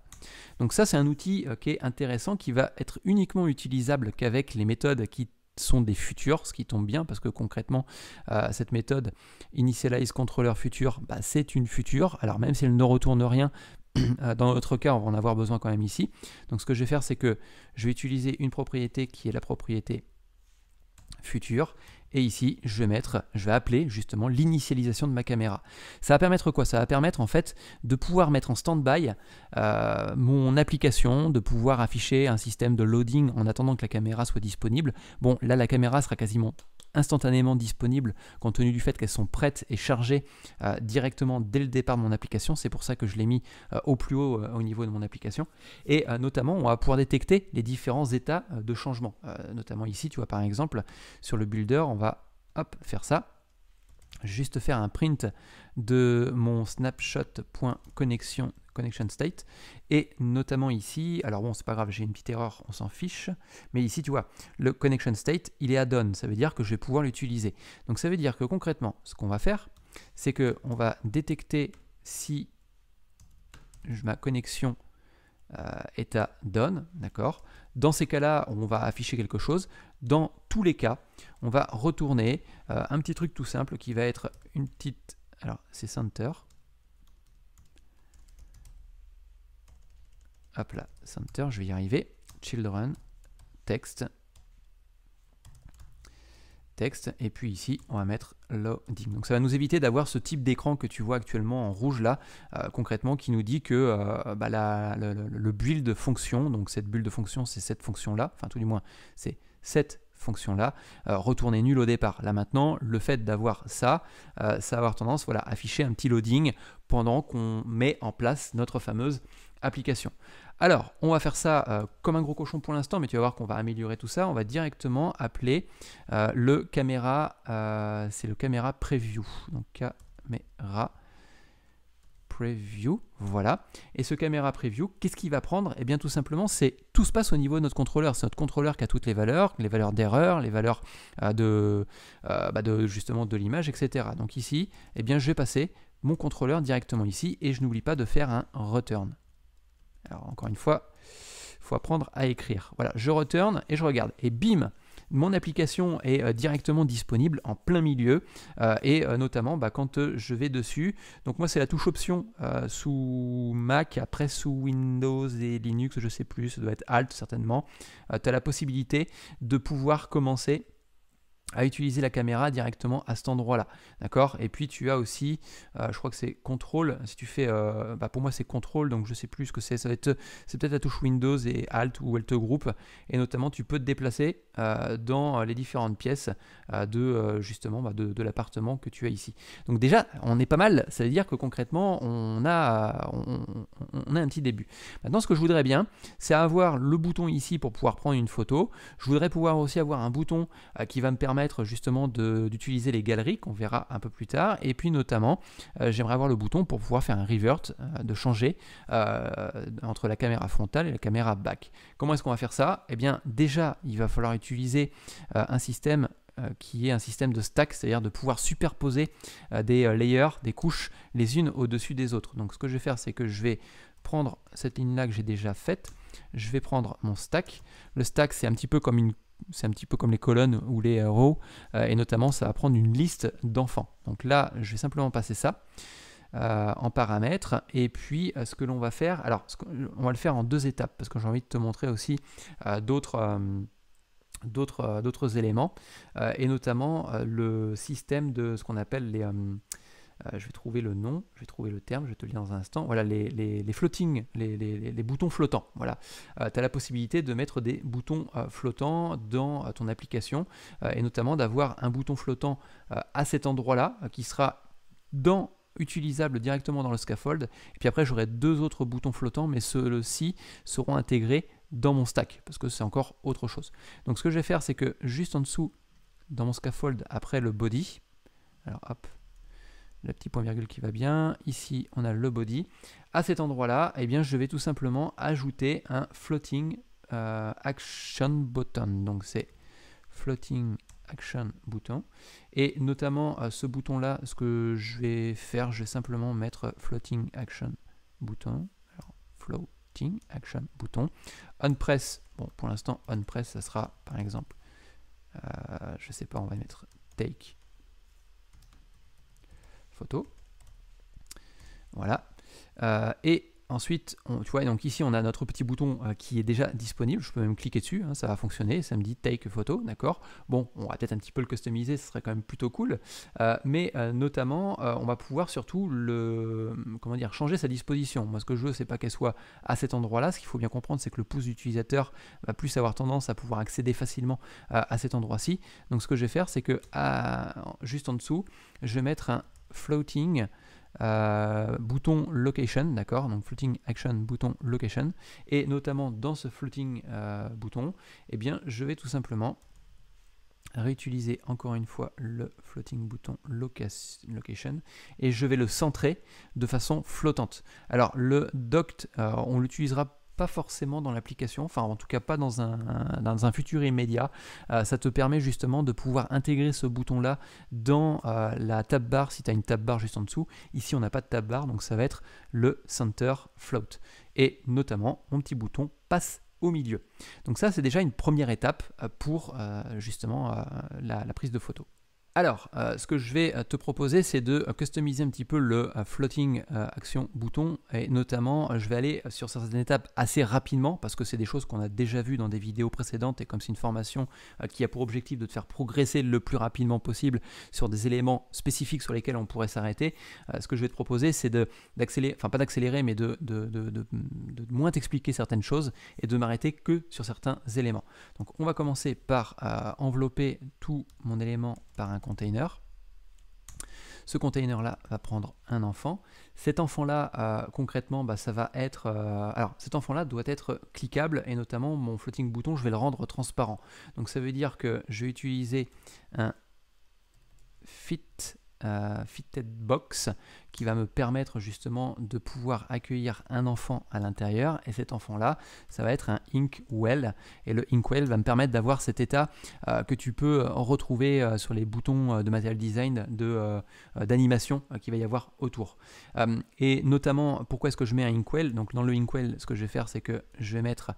Speaker 1: Donc ça, c'est un outil euh, qui est intéressant, qui va être uniquement utilisable qu'avec les méthodes qui sont des futurs, ce qui tombe bien parce que concrètement, euh, cette méthode Initialize Controller Future, bah, c'est une future. Alors même si elle ne retourne rien, <clears throat> euh, dans notre cas, on va en avoir besoin quand même ici. Donc ce que je vais faire, c'est que je vais utiliser une propriété qui est la propriété future et ici, je vais mettre, je vais appeler justement l'initialisation de ma caméra. Ça va permettre quoi Ça va permettre en fait de pouvoir mettre en stand-by euh, mon application, de pouvoir afficher un système de loading en attendant que la caméra soit disponible. Bon, là, la caméra sera quasiment instantanément disponibles compte tenu du fait qu'elles sont prêtes et chargées euh, directement dès le départ de mon application. C'est pour ça que je l'ai mis euh, au plus haut euh, au niveau de mon application. Et notamment, on va pouvoir détecter les différents états de changement. notamment ici, tu vois par exemple, sur le builder, on va faire ça. Juste faire un print de mon snapshot.connexion connection state. Et notamment ici, alors bon, c'est pas grave, j'ai une petite erreur, on s'en fiche. Mais ici, tu vois, le connection state, il est à donne Ça veut dire que je vais pouvoir l'utiliser. Donc ça veut dire que concrètement, ce qu'on va faire, c'est que on va détecter si ma connexion euh, est à done, d'accord Dans ces cas-là, on va afficher quelque chose. Dans tous les cas, on va retourner euh, un petit truc tout simple qui va être une petite... Alors, c'est center. hop là, center, je vais y arriver. Children, texte, texte, et puis ici on va mettre loading. Donc ça va nous éviter d'avoir ce type d'écran que tu vois actuellement en rouge là, euh, concrètement qui nous dit que euh, bah, le, build build fonction, donc cette build de fonction c'est cette fonction là, enfin tout du moins c'est cette fonction là, euh, retourner nul au départ. Là maintenant, le fait d'avoir ça, ça va avoir tendance voilà, à afficher un petit loading pendant qu'on met en place notre fameuse application. Alors, on va faire ça euh, comme un gros cochon pour l'instant, mais tu vas voir qu'on va améliorer tout ça. On va directement appeler euh, le caméra, euh, c'est le caméra preview. Donc, caméra preview, voilà. Et ce caméra preview, qu'est-ce qu'il va prendre Eh bien tout simplement, c'est tout se passe au niveau de notre contrôleur. C'est notre contrôleur qui a toutes les valeurs, les valeurs d'erreur, les valeurs de, bah, de, justement de l'image, etc. Donc ici, eh bien je vais passer mon contrôleur directement ici et je n'oublie pas de faire un return. Alors encore une fois, il faut apprendre à écrire. Voilà, je retourne et je regarde. Et bim, mon application est euh, directement disponible en plein milieu euh, et euh, notamment bah, quand je vais dessus. Donc moi c'est la touche option sous Mac, après sous Windows et Linux, je sais plus, ça doit être Alt certainement. tu as la possibilité de pouvoir commencer à utiliser la caméra directement à cet endroit-là. D'accord Et puis tu as aussi, euh, je crois que c'est contrôle, si tu fais, euh, bah, pour moi c'est contrôle, donc je sais plus ce que c'est, ça être, c'est peut-être la touche Windows et Alt ou Alt groupe. et notamment tu peux te déplacer euh, dans les différentes pièces de justement bah, de, l'appartement que tu as ici. Donc déjà, on est pas mal, ça veut dire que concrètement, on a, on a un petit début. Maintenant, ce que je voudrais bien, c'est avoir le bouton ici pour pouvoir prendre une photo. Je voudrais pouvoir aussi avoir un bouton qui va me permettre justement d'utiliser les galeries qu'on verra un peu plus tard. Et puis notamment, euh, j'aimerais avoir le bouton pour pouvoir faire un revert, euh, de changer euh, entre la caméra frontale et la caméra back. Comment est-ce qu'on va faire ça et eh bien déjà, il va falloir utiliser un système qui est un système de stack, c'est-à-dire de pouvoir superposer des layers, des couches, les unes au-dessus des autres. Donc ce que je vais faire, c'est que je vais prendre cette ligne-là que j'ai déjà faite, je vais prendre mon stack. Le stack, c'est un petit peu comme les colonnes ou les euh, rows, euh, et notamment ça va prendre une liste d'enfants. Donc là, je vais simplement passer ça euh, en paramètres, et puis ce que l'on va faire, alors on va le faire en deux étapes, parce que j'ai envie de te montrer aussi d'autres éléments, et notamment le système de ce qu'on appelle les... Euh, je vais trouver le nom, je vais trouver le terme, je te le dans un instant. Voilà, les, les, les floating, les, boutons flottants. Voilà, euh, tu as la possibilité de mettre des boutons euh, flottants dans ton application et notamment d'avoir un bouton flottant à cet endroit-là qui sera dans utilisable directement dans le scaffold. Et puis après, j'aurai deux autres boutons flottants, mais ceux-ci seront intégrés dans mon stack parce que c'est encore autre chose. Donc ce que je vais faire, c'est que juste en dessous, dans mon scaffold, après le body, alors hop, le petit point virgule qui va bien, ici on a le body. À cet endroit-là, et eh bien, je vais tout simplement ajouter un floating euh, action button. Donc c'est floating action bouton. Et notamment euh, ce bouton-là, ce que je vais faire, je vais simplement mettre floating action bouton. floating action bouton. On press, bon pour l'instant on press ça sera par exemple, euh, je sais pas, on va mettre take photo. Voilà. Euh, et Ensuite, tu vois, donc ici on a notre petit bouton euh, qui est déjà disponible, je peux même cliquer dessus, hein, ça va fonctionner, ça me dit take photo, d'accord Bon, on va peut-être un petit peu le customiser, ce serait quand même plutôt cool, euh, mais euh, notamment on va pouvoir surtout le, comment dire, changer sa disposition. Moi ce que je veux c'est pas qu'elle soit à cet endroit là, ce qu'il faut bien comprendre c'est que le pouce d'utilisateur va plus avoir tendance à pouvoir accéder facilement à cet endroit-ci. Donc ce que je vais faire c'est que juste en dessous, je vais mettre un floating euh, bouton location, d'accord Donc floating action, bouton location. Et notamment dans ce floating euh, bouton, et eh bien, je vais tout simplement réutiliser encore une fois le floating bouton location et je vais le centrer de façon flottante. Alors le doct, euh, on l'utilisera pas forcément dans l'application, enfin en tout cas pas dans un, futur immédiat. Euh, ça te permet justement de pouvoir intégrer ce bouton-là dans euh, la tab bar si tu as une tab bar juste en dessous. Ici on n'a pas de tab bar, donc ça va être le center float. Et notamment mon petit bouton passe au milieu. Donc ça c'est déjà une première étape euh, pour justement la prise de photo. Alors, euh, ce que je vais euh, te proposer, c'est de euh, customiser un petit peu le floating action bouton. Et notamment, je vais aller sur certaines étapes assez rapidement parce que c'est des choses qu'on a déjà vues dans des vidéos précédentes. Et comme c'est une formation qui a pour objectif de te faire progresser le plus rapidement possible sur des éléments spécifiques sur lesquels on pourrait s'arrêter, ce que je vais te proposer, c'est d'accélérer, enfin pas d'accélérer, mais de, de, de moins t'expliquer certaines choses et de m'arrêter que sur certains éléments. Donc, on va commencer par envelopper tout mon élément par un container. Ce container-là va prendre un enfant. Cet enfant-là, euh, concrètement, bah, ça va être... Euh, alors, cet enfant-là doit être cliquable, et notamment mon floating bouton, je vais le rendre transparent. Donc ça veut dire que je vais utiliser un fit, euh, fitted box qui va me permettre justement de pouvoir accueillir un enfant à l'intérieur. Et cet enfant-là, ça va être un Inkwell. Et le Inkwell va me permettre d'avoir cet état euh, que tu peux retrouver euh, sur les boutons euh, de Material Design d'animation qui qu'il va y avoir autour. et notamment, pourquoi est-ce que je mets un Inkwell Donc dans le Inkwell, ce que je vais faire, c'est que je vais mettre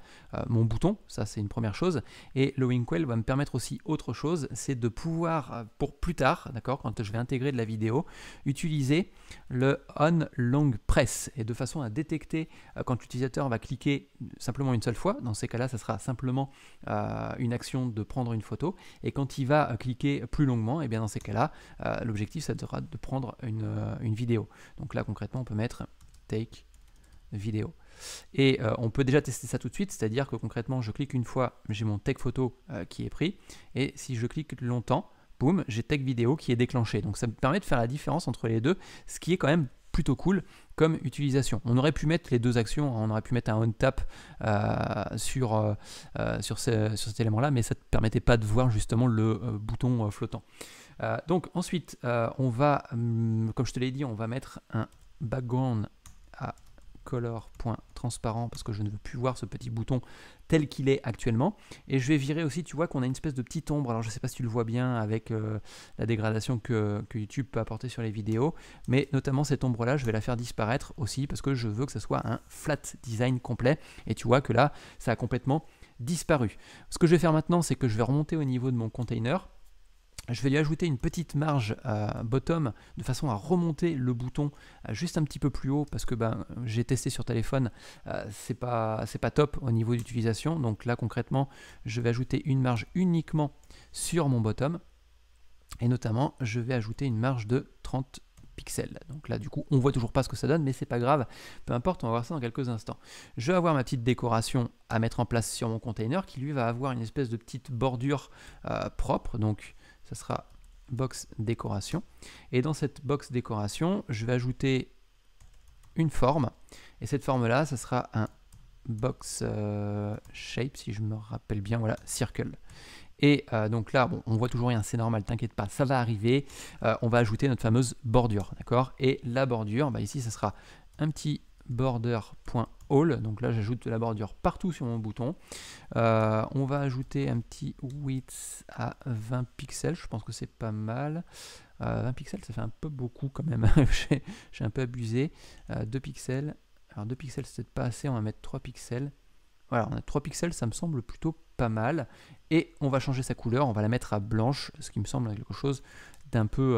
Speaker 1: mon bouton. Ça, c'est une première chose. Et le Inkwell va me permettre aussi autre chose, c'est de pouvoir, pour plus tard, d'accord, quand je vais intégrer de la vidéo, utiliser le on long press et de façon à détecter euh, quand l'utilisateur va cliquer simplement une seule fois. Dans ces cas-là, ça sera simplement euh, une action de prendre une photo et quand il va euh, cliquer plus longuement, et eh bien dans ces cas-là, l'objectif ça sera de prendre une, vidéo. Donc là concrètement, on peut mettre take vidéo. Et on peut déjà tester ça tout de suite, c'est-à-dire que concrètement, je clique une fois, j'ai mon Take photo qui est pris, et si je clique longtemps, boum, j'ai tech vidéo qui est déclenché. Donc ça me permet de faire la différence entre les deux, ce qui est quand même plutôt cool comme utilisation. On aurait pu mettre les deux actions, on aurait pu mettre un on tap euh, sur, euh, euh, sur, cet élément-là, mais ça ne permettait pas de voir justement le bouton flottant. donc ensuite, on va, hum, comme je te l'ai dit, on va mettre un background à color transparent parce que je ne veux plus voir ce petit bouton tel qu'il est actuellement. Et je vais virer aussi, tu vois, qu'on a une espèce de petite ombre. Alors je ne sais pas si tu le vois bien avec euh, la dégradation que, que, YouTube peut apporter sur les vidéos, mais notamment cette ombre-là, je vais la faire disparaître aussi parce que je veux que ce soit un flat design complet. Et tu vois que là, ça a complètement disparu. Ce que je vais faire maintenant, c'est que je vais remonter au niveau de mon container je vais lui ajouter une petite marge euh, bottom de façon à remonter le bouton euh, juste un petit peu plus haut parce que ben, j'ai testé sur téléphone, euh, c'est pas, pas top au niveau d'utilisation. Donc là concrètement, je vais ajouter une marge uniquement sur mon bottom et notamment je vais ajouter une marge de 30 pixels. Donc là du coup on voit toujours pas ce que ça donne mais c'est pas grave, peu importe, on va voir ça dans quelques instants. Je vais avoir ma petite décoration à mettre en place sur mon container qui lui va avoir une espèce de petite bordure propre donc ça sera box décoration. Et dans cette box décoration, je vais ajouter une forme. Et cette forme-là, ça sera un box euh, shape, si je me rappelle bien, voilà, circle. Et euh, donc là, bon, on voit toujours rien, c'est normal, t'inquiète pas, ça va arriver. Euh, on va ajouter notre fameuse bordure, d'accord Et la bordure, bah ici, ça sera un petit border point donc là, j'ajoute de la bordure partout sur mon bouton. Euh, on va ajouter un petit width à 20 pixels. Je pense que c'est pas mal. 20 euh, pixels, ça fait un peu beaucoup quand même. <laughs> J'ai un peu abusé. 2 euh, pixels. Alors 2 pixels, c'est peut-être pas assez. On va mettre 3 pixels. Voilà, on a 3 pixels, ça me semble plutôt pas mal. Et on va changer sa couleur. On va la mettre à blanche, ce qui me semble quelque chose d'un peu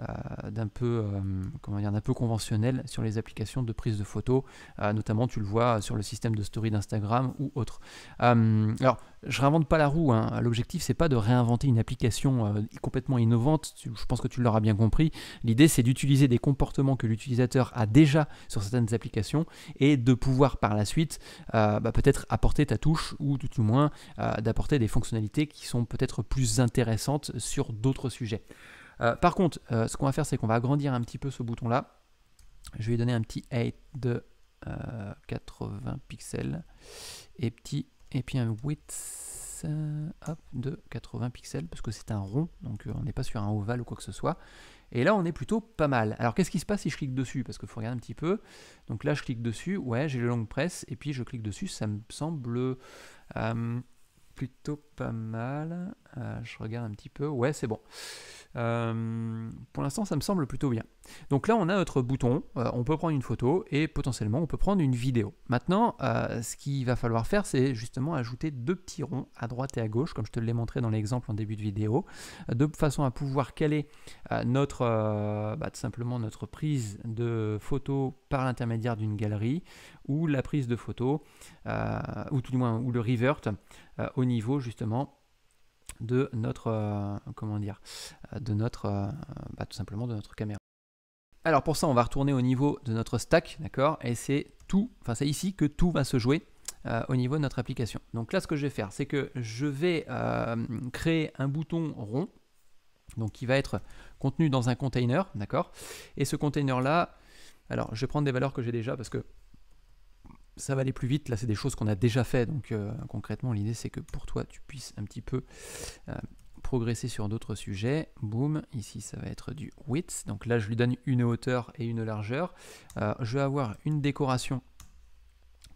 Speaker 1: euh, d'un peu, euh, comment d'un peu conventionnel sur les applications de prise de photos, euh, notamment tu le vois sur le système de story d'Instagram ou autre. alors, je réinvente pas la roue. Hein. L'objectif, c'est pas de réinventer une application complètement innovante. Je pense que tu l'auras bien compris. L'idée, c'est d'utiliser des comportements que l'utilisateur a déjà sur certaines applications et de pouvoir par la suite bah, peut-être apporter ta touche ou tout au moins d'apporter des fonctionnalités qui sont peut-être plus intéressantes sur d'autres sujets. Euh, par contre, euh, ce qu'on va faire, c'est qu'on va agrandir un petit peu ce bouton-là. Je vais lui donner un petit height de 80 euh, pixels et, petit, et puis un width de 80 pixels parce que c'est un rond, donc on n'est pas sur un ovale ou quoi que ce soit. Et là, on est plutôt pas mal. Alors, qu'est-ce qui se passe si je clique dessus Parce qu'il faut regarder un petit peu. Donc là, je clique dessus. Ouais, j'ai le long press. Et puis, je clique dessus. Ça me semble euh, plutôt pas mal. Euh, je regarde un petit peu. Ouais, c'est bon. Euh, pour l'instant, ça me semble plutôt bien. Donc là, on a notre bouton. Euh, on peut prendre une photo et potentiellement, on peut prendre une vidéo. Maintenant, ce qu'il va falloir faire, c'est justement ajouter deux petits ronds à droite et à gauche, comme je te l'ai montré dans l'exemple en début de vidéo, de façon à pouvoir caler notre, bah, tout simplement notre prise de photo par l'intermédiaire d'une galerie ou la prise de photo, ou tout du moins, ou le revert au niveau justement de notre euh, comment dire euh, de notre euh, bah, tout simplement de notre caméra. Alors pour ça on va retourner au niveau de notre stack, d'accord Et c'est tout, enfin c'est ici que tout va se jouer au niveau de notre application. Donc là ce que je vais faire c'est que je vais créer un bouton rond, donc qui va être contenu dans un container, d'accord Et ce container là, alors je vais prendre des valeurs que j'ai déjà parce que ça va aller plus vite. Là, c'est des choses qu'on a déjà fait. Donc, euh, concrètement, l'idée, c'est que pour toi, tu puisses un petit peu euh, progresser sur d'autres sujets. Boum, ici, ça va être du width. Donc là, je lui donne une hauteur et une largeur. Euh, je vais avoir une décoration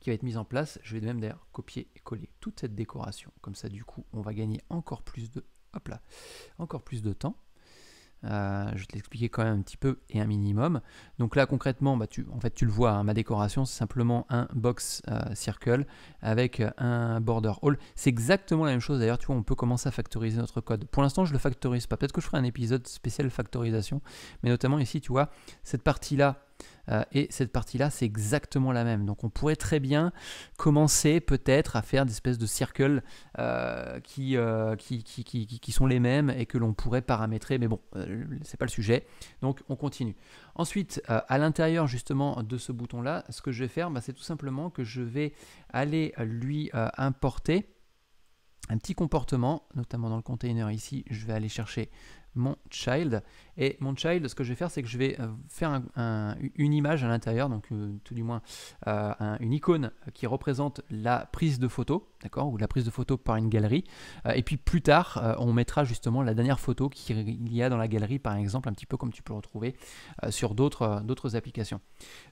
Speaker 1: qui va être mise en place. Je vais même d'ailleurs copier et coller toute cette décoration. Comme ça, du coup, on va gagner encore plus de, hop encore plus de temps. Euh, je vais te l'expliquer quand même un petit peu et un minimum. Donc là concrètement, bah, tu, en fait tu le vois, hein, ma décoration c'est simplement un box euh, circle avec euh, un border all, C'est exactement la même chose d'ailleurs, tu vois, on peut commencer à factoriser notre code. Pour l'instant je le factorise pas, peut-être que je ferai un épisode spécial factorisation, mais notamment ici tu vois, cette partie là euh, et cette partie-là, c'est exactement la même. Donc on pourrait très bien commencer peut-être à faire des espèces de circles euh, euh, qui, qui, qui, sont les mêmes et que l'on pourrait paramétrer, mais bon, c'est pas le sujet. Donc on continue. Ensuite, à l'intérieur justement de ce bouton-là, ce que je vais faire, bah, c'est tout simplement que je vais aller lui importer un petit comportement, notamment dans le container ici, je vais aller chercher mon child. Et mon child, ce que je vais faire, c'est que je vais euh, faire une image à l'intérieur, donc euh, tout du moins euh, une icône qui représente la prise de photo, d'accord, ou la prise de photo par une galerie. et puis plus tard, on mettra justement la dernière photo qu'il y a dans la galerie, par exemple, un petit peu comme tu peux retrouver sur d'autres d'autres applications.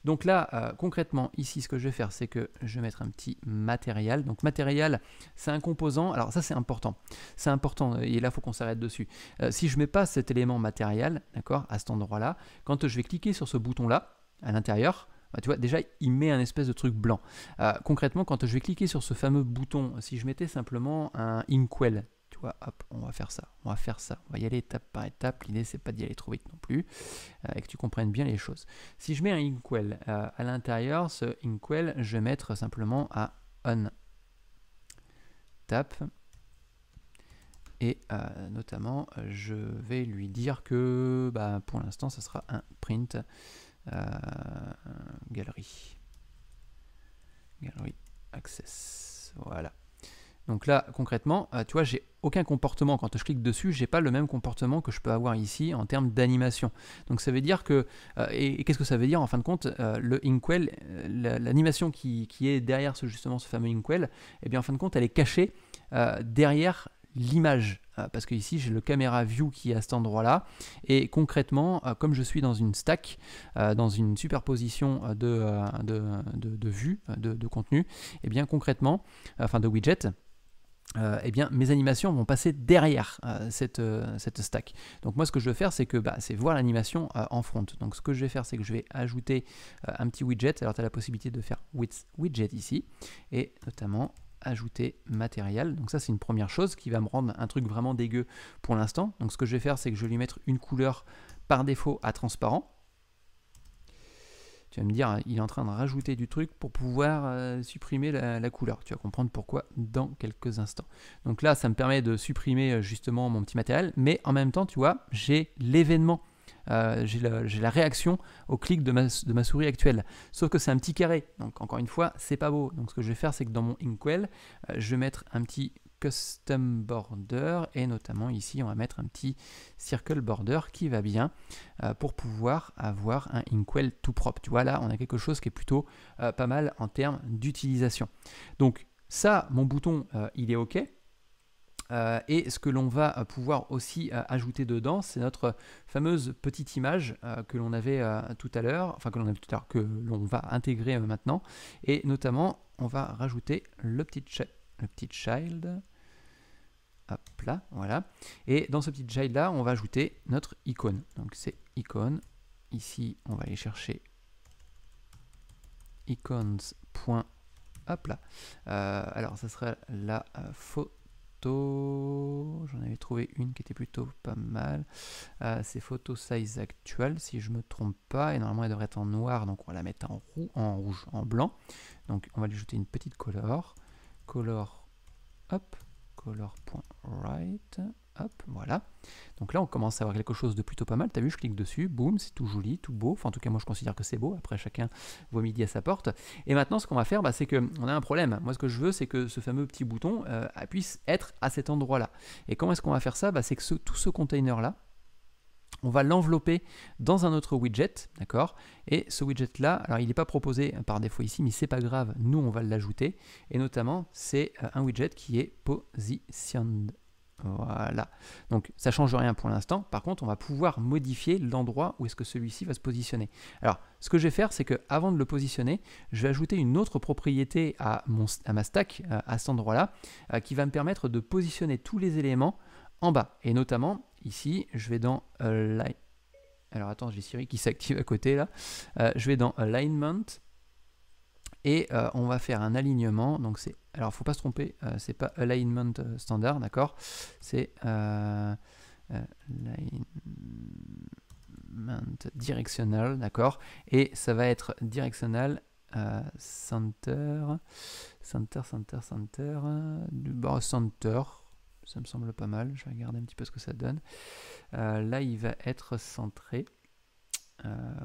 Speaker 1: Donc là, concrètement, ici, ce que je vais faire, c'est que je vais mettre un petit matériel. Donc matériel, c'est un composant. Alors ça, c'est important. C'est important, et là, faut qu'on s'arrête dessus. si je mets pas cet élément matériel, d'accord, à cet endroit-là, quand je vais cliquer sur ce bouton-là, à l'intérieur, bah, tu vois, déjà, il met un espèce de truc blanc. Euh, concrètement, quand je vais cliquer sur ce fameux bouton, si je mettais simplement un inquel tu vois, hop, on va faire ça, on va faire ça, on va y aller étape par étape, l'idée c'est pas d'y aller trop vite non plus, euh, et que tu comprennes bien les choses. Si je mets un inquel euh, à l'intérieur, ce inquel je vais mettre simplement à on. Tape, et euh, notamment, je vais lui dire que bah, pour l'instant, ça sera un print euh, galerie. Galerie access. Voilà. Donc là, concrètement, euh, tu vois, j'ai aucun comportement. Quand je clique dessus, j'ai pas le même comportement que je peux avoir ici en termes d'animation. Donc ça veut dire que... et, qu'est-ce que ça veut dire en fin de compte Le Inkwell, l'animation qui, est derrière ce, justement ce fameux Inkwell, et eh bien en fin de compte, elle est cachée derrière l'image euh, parce que ici j'ai le caméra view qui est à cet endroit là et concrètement euh, comme je suis dans une stack euh, dans une superposition de, de, de, de de, contenu et eh bien concrètement enfin de widget et eh bien mes animations vont passer derrière cette, cette, stack. Donc moi ce que je veux faire c'est que bah, c'est voir l'animation en front. Donc ce que je vais faire c'est que je vais ajouter un petit widget. Alors tu as la possibilité de faire widget ici et notamment ajouter matériel. Donc ça c'est une première chose qui va me rendre un truc vraiment dégueu pour l'instant. Donc ce que je vais faire c'est que je vais lui mettre une couleur par défaut à transparent. Tu vas me dire, il est en train de rajouter du truc pour pouvoir euh, supprimer la, la, couleur. Tu vas comprendre pourquoi dans quelques instants. Donc là, ça me permet de supprimer euh, justement mon petit matériel, mais en même temps, tu vois, j'ai l'événement euh, j'ai la, réaction au clic de ma, souris actuelle. Sauf que c'est un petit carré, donc encore une fois, c'est pas beau. Donc ce que je vais faire, c'est que dans mon Inkwell, euh, je vais mettre un petit custom border et notamment ici on va mettre un petit circle border qui va bien euh, pour pouvoir avoir un inkwell tout propre tu vois là on a quelque chose qui est plutôt pas mal en termes d'utilisation donc ça mon bouton il est ok euh, et ce que l'on va euh, pouvoir aussi euh, ajouter dedans, c'est notre fameuse petite image que l'on avait tout à l'heure, enfin que l'on avait tout à l'heure, que l'on va intégrer maintenant. Et notamment, on va rajouter le petit, le petit child. Hop là, voilà. Et dans ce petit child là, on va ajouter notre icône. Donc c'est icône. Ici, on va aller chercher icons. Hop là. alors, ça serait la photo J'en avais trouvé une qui était plutôt pas mal. Euh, c'est photo size actuelle, si je me trompe pas. Et normalement, elle devrait être en noir, donc on va la mettre en, en rouge, en blanc. Donc on va lui ajouter une petite color. Color, hop, color.right voilà. Donc là, on commence à avoir quelque chose de plutôt pas mal. T'as vu, je clique dessus, boum, c'est tout joli, tout beau. Enfin, en tout cas, moi, je considère que c'est beau. Après, chacun voit midi à sa porte. Et maintenant, ce qu'on va faire, bah, c'est qu'on a un problème. Moi, ce que je veux, c'est que ce fameux petit bouton euh, puisse être à cet endroit-là. Et comment est-ce qu'on va faire ça bah, C'est que tout ce container-là, on va l'envelopper dans un autre widget, d'accord Et ce widget-là, alors il n'est pas proposé par défaut ici, mais c'est pas grave, nous on va l'ajouter. Et notamment, c'est euh, un widget qui est positioned voilà. Donc ça change rien pour l'instant. Par contre, on va pouvoir modifier l'endroit où est-ce que celui-ci va se positionner. Alors, ce que je vais faire, c'est que avant de le positionner, je vais ajouter une autre propriété à, mon, à ma stack, euh, à cet endroit-là, euh, qui va me permettre de positionner tous les éléments en bas. Et notamment, ici, je vais dans euh, Alors attends, j'ai Siri qui s'active à côté là. je vais dans Alignment et euh, on va faire un alignement. Donc c'est, alors faut pas se tromper, ce euh, c'est pas alignment euh, standard, d'accord C'est alignment directional, d'accord Et ça va être directional center, center, center, center, du bar center. Ça me semble pas mal. Je vais regarder un petit peu ce que ça donne. là, il va être centré.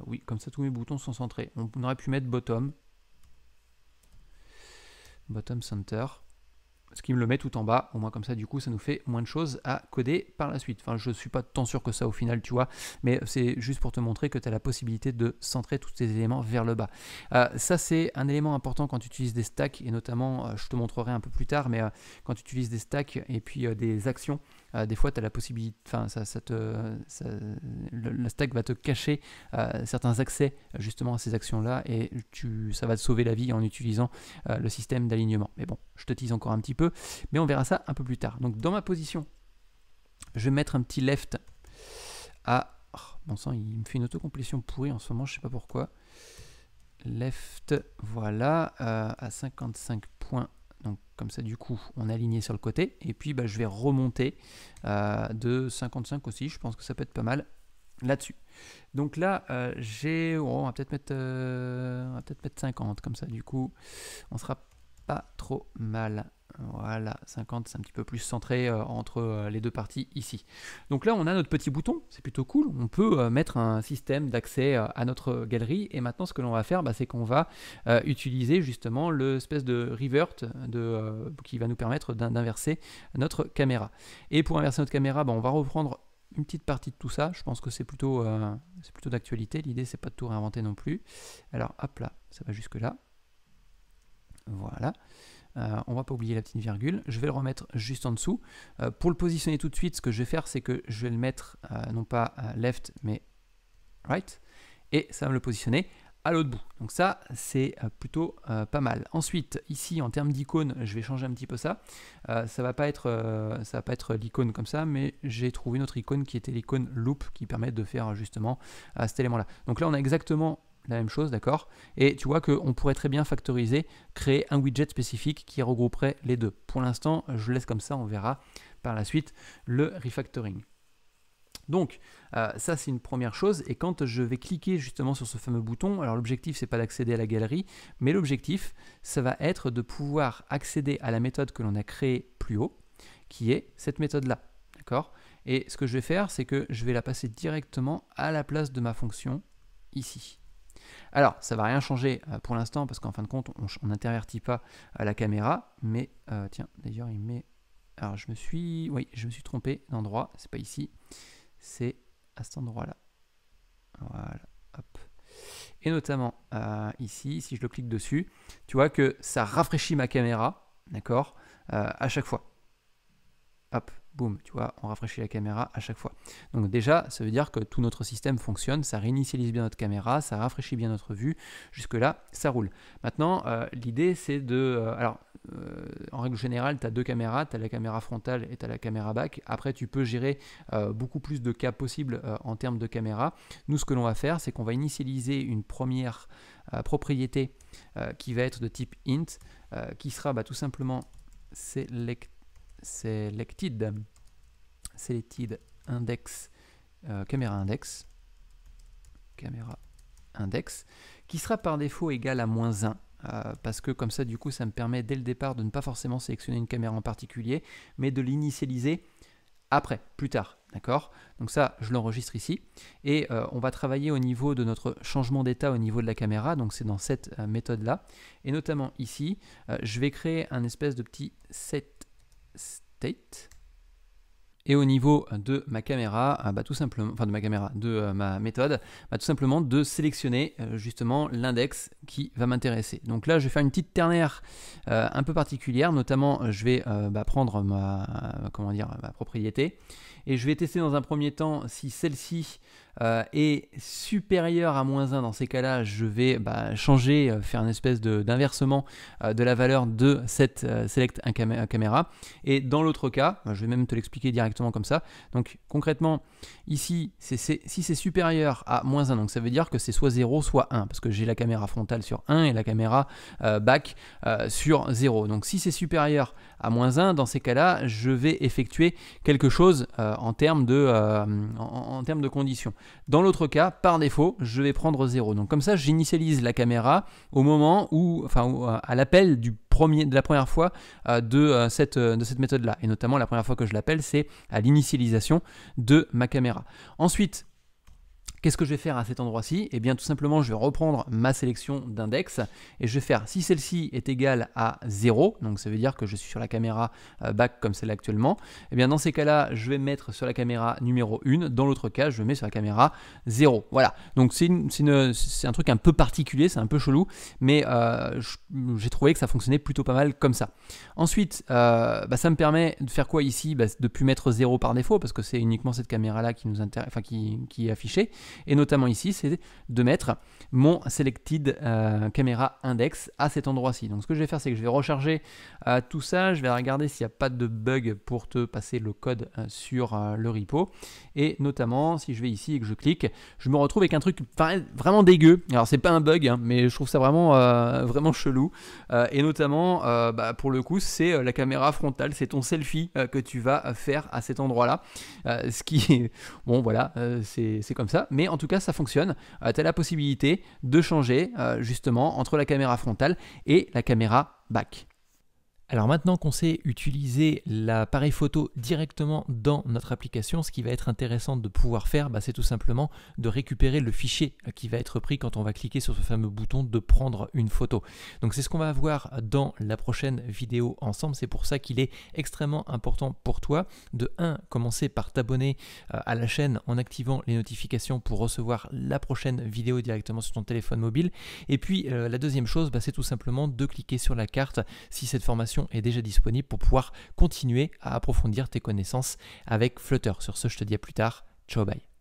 Speaker 1: oui, comme ça, tous mes boutons sont centrés. On aurait pu mettre bottom, bottom center, ce qui me le met tout en bas, au moins comme ça du coup ça nous fait moins de choses à coder par la suite. Enfin je suis pas tant sûr que ça au final tu vois, mais c'est juste pour te montrer que tu as la possibilité de centrer tous tes éléments vers le bas. Euh, ça c'est un élément important quand tu utilises des stacks et notamment euh, je te montrerai un peu plus tard, mais euh, quand tu utilises des stacks et puis des actions, euh, des fois, tu as la possibilité, enfin, ça, le, stack va te cacher euh, certains accès justement à ces actions-là et tu, ça va te sauver la vie en utilisant euh, le système d'alignement. Mais bon, je te tease encore un petit peu, mais on verra ça un peu plus tard. Donc, dans ma position, je vais mettre un petit left à bon oh, sang, il me fait une autocomplétion pourrie en ce moment, je sais pas pourquoi. Left, voilà, à 55 points donc comme ça du coup on est aligné sur le côté et puis bah, je vais remonter euh, de 55 aussi, je pense que ça peut être pas mal là-dessus. Donc là euh, j'ai, oh, on va peut-être mettre, 50 euh, comme ça du coup on sera pas trop mal. Voilà, 50, c'est un petit peu plus centré euh, entre euh, les deux parties ici. Donc là, on a notre petit bouton, c'est plutôt cool. On peut euh, mettre un système d'accès à notre galerie. Et maintenant, ce que l'on va faire, bah, c'est qu'on va utiliser justement l'espèce de revert de, qui va nous permettre d'inverser notre caméra. Et pour inverser notre caméra, bah, on va reprendre une petite partie de tout ça. Je pense que c'est plutôt, c'est plutôt d'actualité. L'idée, c'est pas de tout réinventer non plus. Alors, hop là, ça va jusque là. Voilà. Euh, on va pas oublier la petite virgule. Je vais le remettre juste en dessous. Euh, pour le positionner tout de suite, ce que je vais faire, c'est que je vais le mettre euh, non pas left, mais right. Et ça va me le positionner à l'autre bout. Donc ça, c'est plutôt pas mal. Ensuite, ici, en termes d'icône, je vais changer un petit peu ça. ça va pas être, ça va pas être l'icône comme ça, mais j'ai trouvé une autre icône qui était l'icône loop qui permet de faire justement cet élément-là. Donc là, on a exactement la même chose, d'accord Et tu vois qu'on pourrait très bien factoriser, créer un widget spécifique qui regrouperait les deux. Pour l'instant, je laisse comme ça, on verra par la suite le refactoring. Donc euh, ça c'est une première chose et quand je vais cliquer justement sur ce fameux bouton, alors l'objectif c'est pas d'accéder à la galerie, mais l'objectif ça va être de pouvoir accéder à la méthode que l'on a créée plus haut, qui est cette méthode là, d'accord Et ce que je vais faire c'est que je vais la passer directement à la place de ma fonction ici, alors, ça ne va rien changer euh, pour l'instant parce qu'en fin de compte, on n'intervertit pas euh, la caméra. Mais euh, tiens, d'ailleurs, il met. Alors, je me suis. Oui, je me suis trompé d'endroit. C'est pas ici. C'est à cet endroit-là. Voilà. Hop. Et notamment ici, si je le clique dessus, tu vois que ça rafraîchit ma caméra. D'accord À chaque fois. Hop boum, tu vois, on rafraîchit la caméra à chaque fois. Donc déjà, ça veut dire que tout notre système fonctionne, ça réinitialise bien notre caméra, ça rafraîchit bien notre vue, jusque-là, ça roule. Maintenant, euh, l'idée c'est de... Euh, alors, euh, en règle générale, tu as deux caméras, tu as la caméra frontale et tu as la caméra back. Après, tu peux gérer beaucoup plus de cas possibles en termes de caméra. Nous, ce que l'on va faire, c'est qu'on va initialiser une première propriété qui va être de type int, qui sera bah, tout simplement select selected, selected index, euh, caméra index, caméra index, qui sera par défaut égal à moins 1. Euh, parce que comme ça du coup ça me permet dès le départ de ne pas forcément sélectionner une caméra en particulier mais de l'initialiser après, plus tard, d'accord Donc ça, je l'enregistre ici, et euh, on va travailler au niveau de notre changement d'état au niveau de la caméra, donc c'est dans cette méthode-là, et notamment ici, je vais créer un espèce de petit set state. Et au niveau de ma caméra, euh, bah, tout simplement, enfin de ma caméra, de euh, ma méthode, bah, tout simplement de sélectionner euh, justement l'index qui va m'intéresser. Donc là, je vais faire une petite ternaire un peu particulière, notamment je vais bah, prendre ma, comment dire, ma propriété et je vais tester dans un premier temps si celle-ci euh, est supérieure à moins 1. Dans ces cas-là, je vais bah, changer, euh, faire une espèce d'inversement de, euh, de, la valeur de cette select un caméra. Et dans l'autre cas, bah, je vais même te l'expliquer directement comme ça. Donc concrètement, ici, si c'est supérieur à moins 1, donc ça veut dire que c'est soit 0, soit 1, parce que j'ai la caméra frontale sur 1 et la caméra back sur 0. Donc si c'est supérieur à moins 1, dans ces cas-là, je vais effectuer quelque chose euh, en, termes de, euh, en, de conditions. Dans l'autre cas, par défaut, je vais prendre 0. Donc comme ça, j'initialise la caméra au moment où, enfin, euh, à l'appel du de la première fois de, cette, de cette méthode-là. Et notamment, la première fois que je l'appelle, c'est à l'initialisation de ma caméra. Ensuite, Qu'est-ce que je vais faire à cet endroit-ci Eh bien tout simplement je vais reprendre ma sélection d'index et je vais faire si celle-ci est égale à 0, donc ça veut dire que je suis sur la caméra euh, back comme celle actuellement, eh bien dans ces cas-là je vais mettre sur la caméra numéro 1, dans l'autre cas je mets sur la caméra 0. Voilà, donc c'est un truc un peu particulier, c'est un peu chelou, mais euh, j'ai trouvé que ça fonctionnait plutôt pas mal comme ça. Ensuite, euh, bah, ça me permet de faire quoi ici bah, De plus mettre 0 par défaut parce que c'est uniquement cette caméra-là qui, nous enfin, qui, qui est affichée. Et notamment ici, c'est de mettre mon Selected euh, Camera Index à cet endroit-ci. Donc ce que je vais faire, c'est que je vais recharger euh, tout ça, je vais regarder s'il n'y a pas de bug pour te passer le code euh, sur le repo. Et notamment, si je vais ici et que je clique, je me retrouve avec un truc vraiment dégueu. Alors c'est pas un bug, hein, mais je trouve ça vraiment, vraiment chelou. et notamment, bah, pour le coup, c'est la caméra frontale, c'est ton selfie que tu vas faire à cet endroit-là. ce qui, <laughs> bon voilà, c'est comme ça. Mais en tout cas ça fonctionne. Euh, tu as la possibilité de changer euh, justement entre la caméra frontale et la caméra back. Alors maintenant qu'on sait utiliser l'appareil photo directement dans notre application, ce qui va être intéressant de pouvoir faire, bah, c'est tout simplement de récupérer le fichier qui va être pris quand on va cliquer sur ce fameux bouton de prendre une photo. Donc c'est ce qu'on va voir dans la prochaine vidéo ensemble, c'est pour ça qu'il est extrêmement important pour toi de 1. commencer par t'abonner euh, à la chaîne en activant les notifications pour recevoir la prochaine vidéo directement sur ton téléphone mobile. Et puis euh, la deuxième chose, bah, c'est tout simplement de cliquer sur la carte si cette formation est déjà disponible pour pouvoir continuer à approfondir tes connaissances avec Flutter. Sur ce, je te dis à plus tard. Ciao, bye.